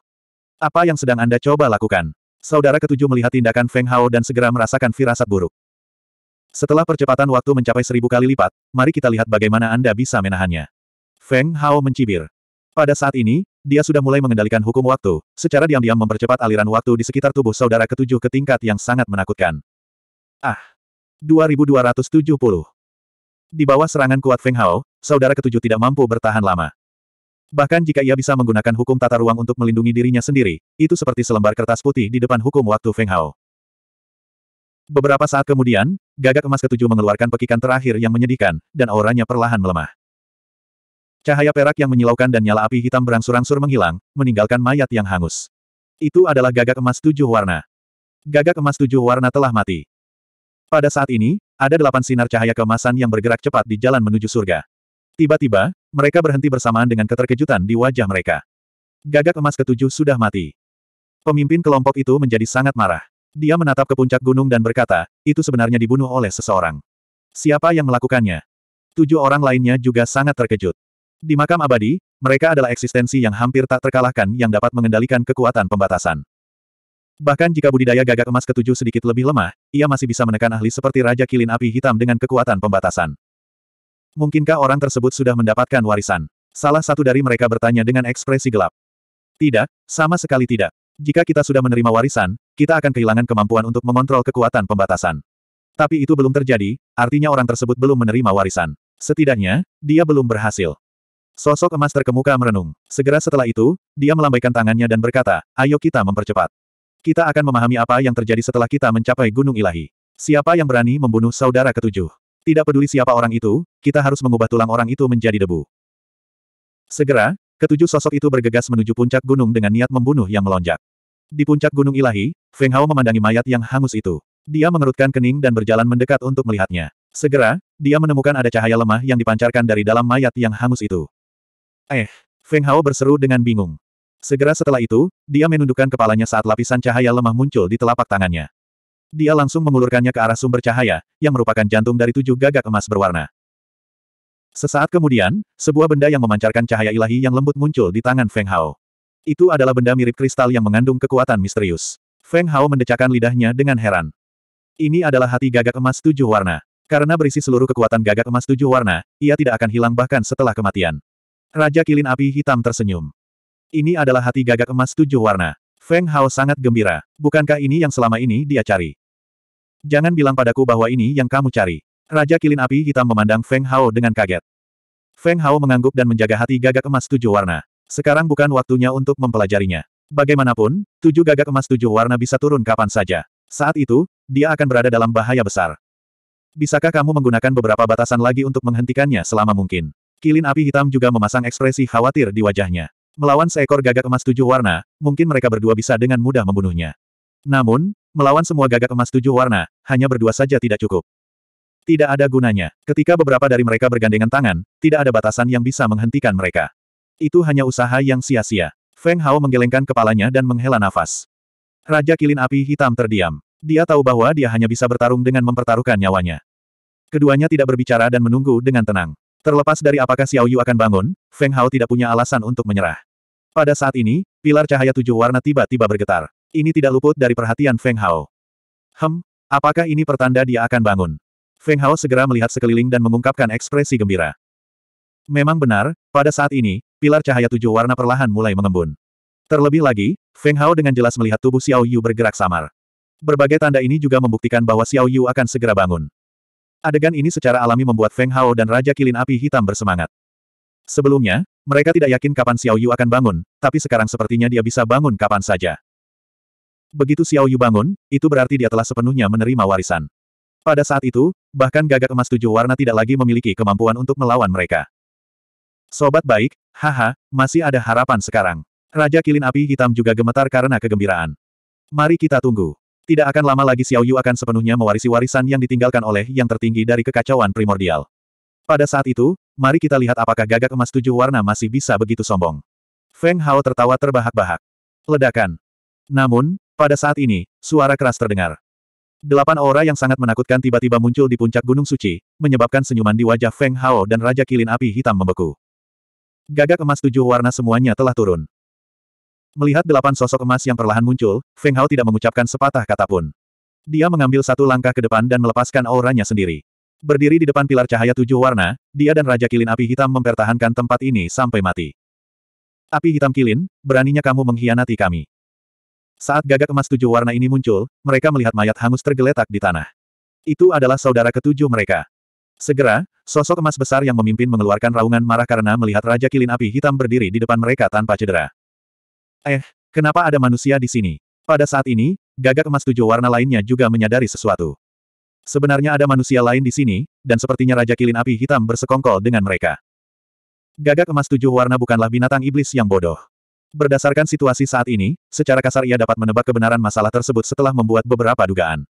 Speaker 1: Apa yang sedang Anda coba lakukan? Saudara ketujuh melihat tindakan Feng Hao dan segera merasakan firasat buruk. Setelah percepatan waktu mencapai seribu kali lipat, mari kita lihat bagaimana Anda bisa menahannya. Feng Hao mencibir. Pada saat ini, dia sudah mulai mengendalikan hukum waktu, secara diam-diam mempercepat aliran waktu di sekitar tubuh saudara ketujuh ke tingkat yang sangat menakutkan. Ah! 2270 Di bawah serangan kuat Feng Hao, saudara ketujuh tidak mampu bertahan lama. Bahkan jika ia bisa menggunakan hukum tata ruang untuk melindungi dirinya sendiri, itu seperti selembar kertas putih di depan hukum waktu Feng Hao. Beberapa saat kemudian, gagak emas ketujuh mengeluarkan pekikan terakhir yang menyedihkan, dan auranya perlahan melemah. Cahaya perak yang menyilaukan dan nyala api hitam berangsur-angsur menghilang, meninggalkan mayat yang hangus. Itu adalah gagak emas tujuh warna. Gagak emas tujuh warna telah mati. Pada saat ini, ada delapan sinar cahaya keemasan yang bergerak cepat di jalan menuju surga. Tiba-tiba, mereka berhenti bersamaan dengan keterkejutan di wajah mereka. Gagak emas ketujuh sudah mati. Pemimpin kelompok itu menjadi sangat marah. Dia menatap ke puncak gunung dan berkata, itu sebenarnya dibunuh oleh seseorang. Siapa yang melakukannya? Tujuh orang lainnya juga sangat terkejut. Di makam abadi, mereka adalah eksistensi yang hampir tak terkalahkan yang dapat mengendalikan kekuatan pembatasan. Bahkan jika budidaya gagak emas ketujuh sedikit lebih lemah, ia masih bisa menekan ahli seperti Raja Kilin Api Hitam dengan kekuatan pembatasan. Mungkinkah orang tersebut sudah mendapatkan warisan? Salah satu dari mereka bertanya dengan ekspresi gelap. Tidak, sama sekali tidak. Jika kita sudah menerima warisan, kita akan kehilangan kemampuan untuk mengontrol kekuatan pembatasan. Tapi itu belum terjadi, artinya orang tersebut belum menerima warisan. Setidaknya, dia belum berhasil. Sosok emas terkemuka merenung. Segera setelah itu, dia melambaikan tangannya dan berkata, ayo kita mempercepat. Kita akan memahami apa yang terjadi setelah kita mencapai gunung ilahi. Siapa yang berani membunuh saudara ketujuh? Tidak peduli siapa orang itu, kita harus mengubah tulang orang itu menjadi debu. Segera, ketujuh sosok itu bergegas menuju puncak gunung dengan niat membunuh yang melonjak. Di puncak gunung ilahi, Feng Hao memandangi mayat yang hangus itu. Dia mengerutkan kening dan berjalan mendekat untuk melihatnya. Segera, dia menemukan ada cahaya lemah yang dipancarkan dari dalam mayat yang hangus itu. Eh, Feng Hao berseru dengan bingung. Segera setelah itu, dia menundukkan kepalanya saat lapisan cahaya lemah muncul di telapak tangannya. Dia langsung mengulurkannya ke arah sumber cahaya, yang merupakan jantung dari tujuh gagak emas berwarna. Sesaat kemudian, sebuah benda yang memancarkan cahaya ilahi yang lembut muncul di tangan Feng Hao. Itu adalah benda mirip kristal yang mengandung kekuatan misterius. Feng Hao mendecakkan lidahnya dengan heran. Ini adalah hati gagak emas tujuh warna. Karena berisi seluruh kekuatan gagak emas tujuh warna, ia tidak akan hilang bahkan setelah kematian. Raja Kilin Api Hitam tersenyum. Ini adalah hati gagak emas tujuh warna. Feng Hao sangat gembira. Bukankah ini yang selama ini dia cari? Jangan bilang padaku bahwa ini yang kamu cari. Raja Kilin Api Hitam memandang Feng Hao dengan kaget. Feng Hao mengangguk dan menjaga hati gagak emas tujuh warna. Sekarang bukan waktunya untuk mempelajarinya. Bagaimanapun, tujuh gagak emas tujuh warna bisa turun kapan saja. Saat itu, dia akan berada dalam bahaya besar. Bisakah kamu menggunakan beberapa batasan lagi untuk menghentikannya selama mungkin? Kilin api hitam juga memasang ekspresi khawatir di wajahnya. Melawan seekor gagak emas tujuh warna, mungkin mereka berdua bisa dengan mudah membunuhnya. Namun, melawan semua gagak emas tujuh warna, hanya berdua saja tidak cukup. Tidak ada gunanya. Ketika beberapa dari mereka bergandengan tangan, tidak ada batasan yang bisa menghentikan mereka. Itu hanya usaha yang sia-sia. Feng Hao menggelengkan kepalanya dan menghela nafas. Raja Kilin Api Hitam terdiam. Dia tahu bahwa dia hanya bisa bertarung dengan mempertaruhkan nyawanya. Keduanya tidak berbicara dan menunggu dengan tenang. Terlepas dari apakah Xiao Yu akan bangun, Feng Hao tidak punya alasan untuk menyerah. Pada saat ini, pilar cahaya tujuh warna tiba-tiba bergetar. Ini tidak luput dari perhatian Feng Hao. Hem, apakah ini pertanda dia akan bangun? Feng Hao segera melihat sekeliling dan mengungkapkan ekspresi gembira. Memang benar, pada saat ini, pilar cahaya tujuh warna perlahan mulai mengembun. Terlebih lagi, Feng Hao dengan jelas melihat tubuh Xiao Yu bergerak samar. Berbagai tanda ini juga membuktikan bahwa Xiao Yu akan segera bangun. Adegan ini secara alami membuat Feng Hao dan Raja Kilin Api Hitam bersemangat. Sebelumnya, mereka tidak yakin kapan Xiao Yu akan bangun, tapi sekarang sepertinya dia bisa bangun kapan saja. Begitu Xiao Yu bangun, itu berarti dia telah sepenuhnya menerima warisan. Pada saat itu, bahkan gagak emas tujuh warna tidak lagi memiliki kemampuan untuk melawan mereka. Sobat baik, haha, masih ada harapan sekarang. Raja Kilin Api Hitam juga gemetar karena kegembiraan. Mari kita tunggu. Tidak akan lama lagi Xiao Yu akan sepenuhnya mewarisi warisan yang ditinggalkan oleh yang tertinggi dari kekacauan primordial. Pada saat itu, mari kita lihat apakah gagak emas tujuh warna masih bisa begitu sombong. Feng Hao tertawa terbahak-bahak. Ledakan. Namun, pada saat ini, suara keras terdengar. Delapan aura yang sangat menakutkan tiba-tiba muncul di puncak Gunung Suci, menyebabkan senyuman di wajah Feng Hao dan Raja Kilin Api Hitam membeku. Gagak emas tujuh warna semuanya telah turun. Melihat delapan sosok emas yang perlahan muncul, Feng Hao tidak mengucapkan sepatah kata pun. Dia mengambil satu langkah ke depan dan melepaskan auranya sendiri. Berdiri di depan pilar cahaya tujuh warna, dia dan Raja Kilin Api Hitam mempertahankan tempat ini sampai mati. Api Hitam Kilin, beraninya kamu mengkhianati kami. Saat gagak emas tujuh warna ini muncul, mereka melihat mayat hangus tergeletak di tanah. Itu adalah saudara ketujuh mereka. Segera, sosok emas besar yang memimpin mengeluarkan raungan marah karena melihat Raja Kilin Api Hitam berdiri di depan mereka tanpa cedera. Eh, kenapa ada manusia di sini? Pada saat ini, gagak emas tujuh warna lainnya juga menyadari sesuatu. Sebenarnya ada manusia lain di sini, dan sepertinya Raja Kilin Api Hitam bersekongkol dengan mereka. Gagak emas tujuh warna bukanlah binatang iblis yang bodoh. Berdasarkan situasi saat ini, secara kasar ia dapat menebak kebenaran masalah tersebut setelah membuat beberapa dugaan.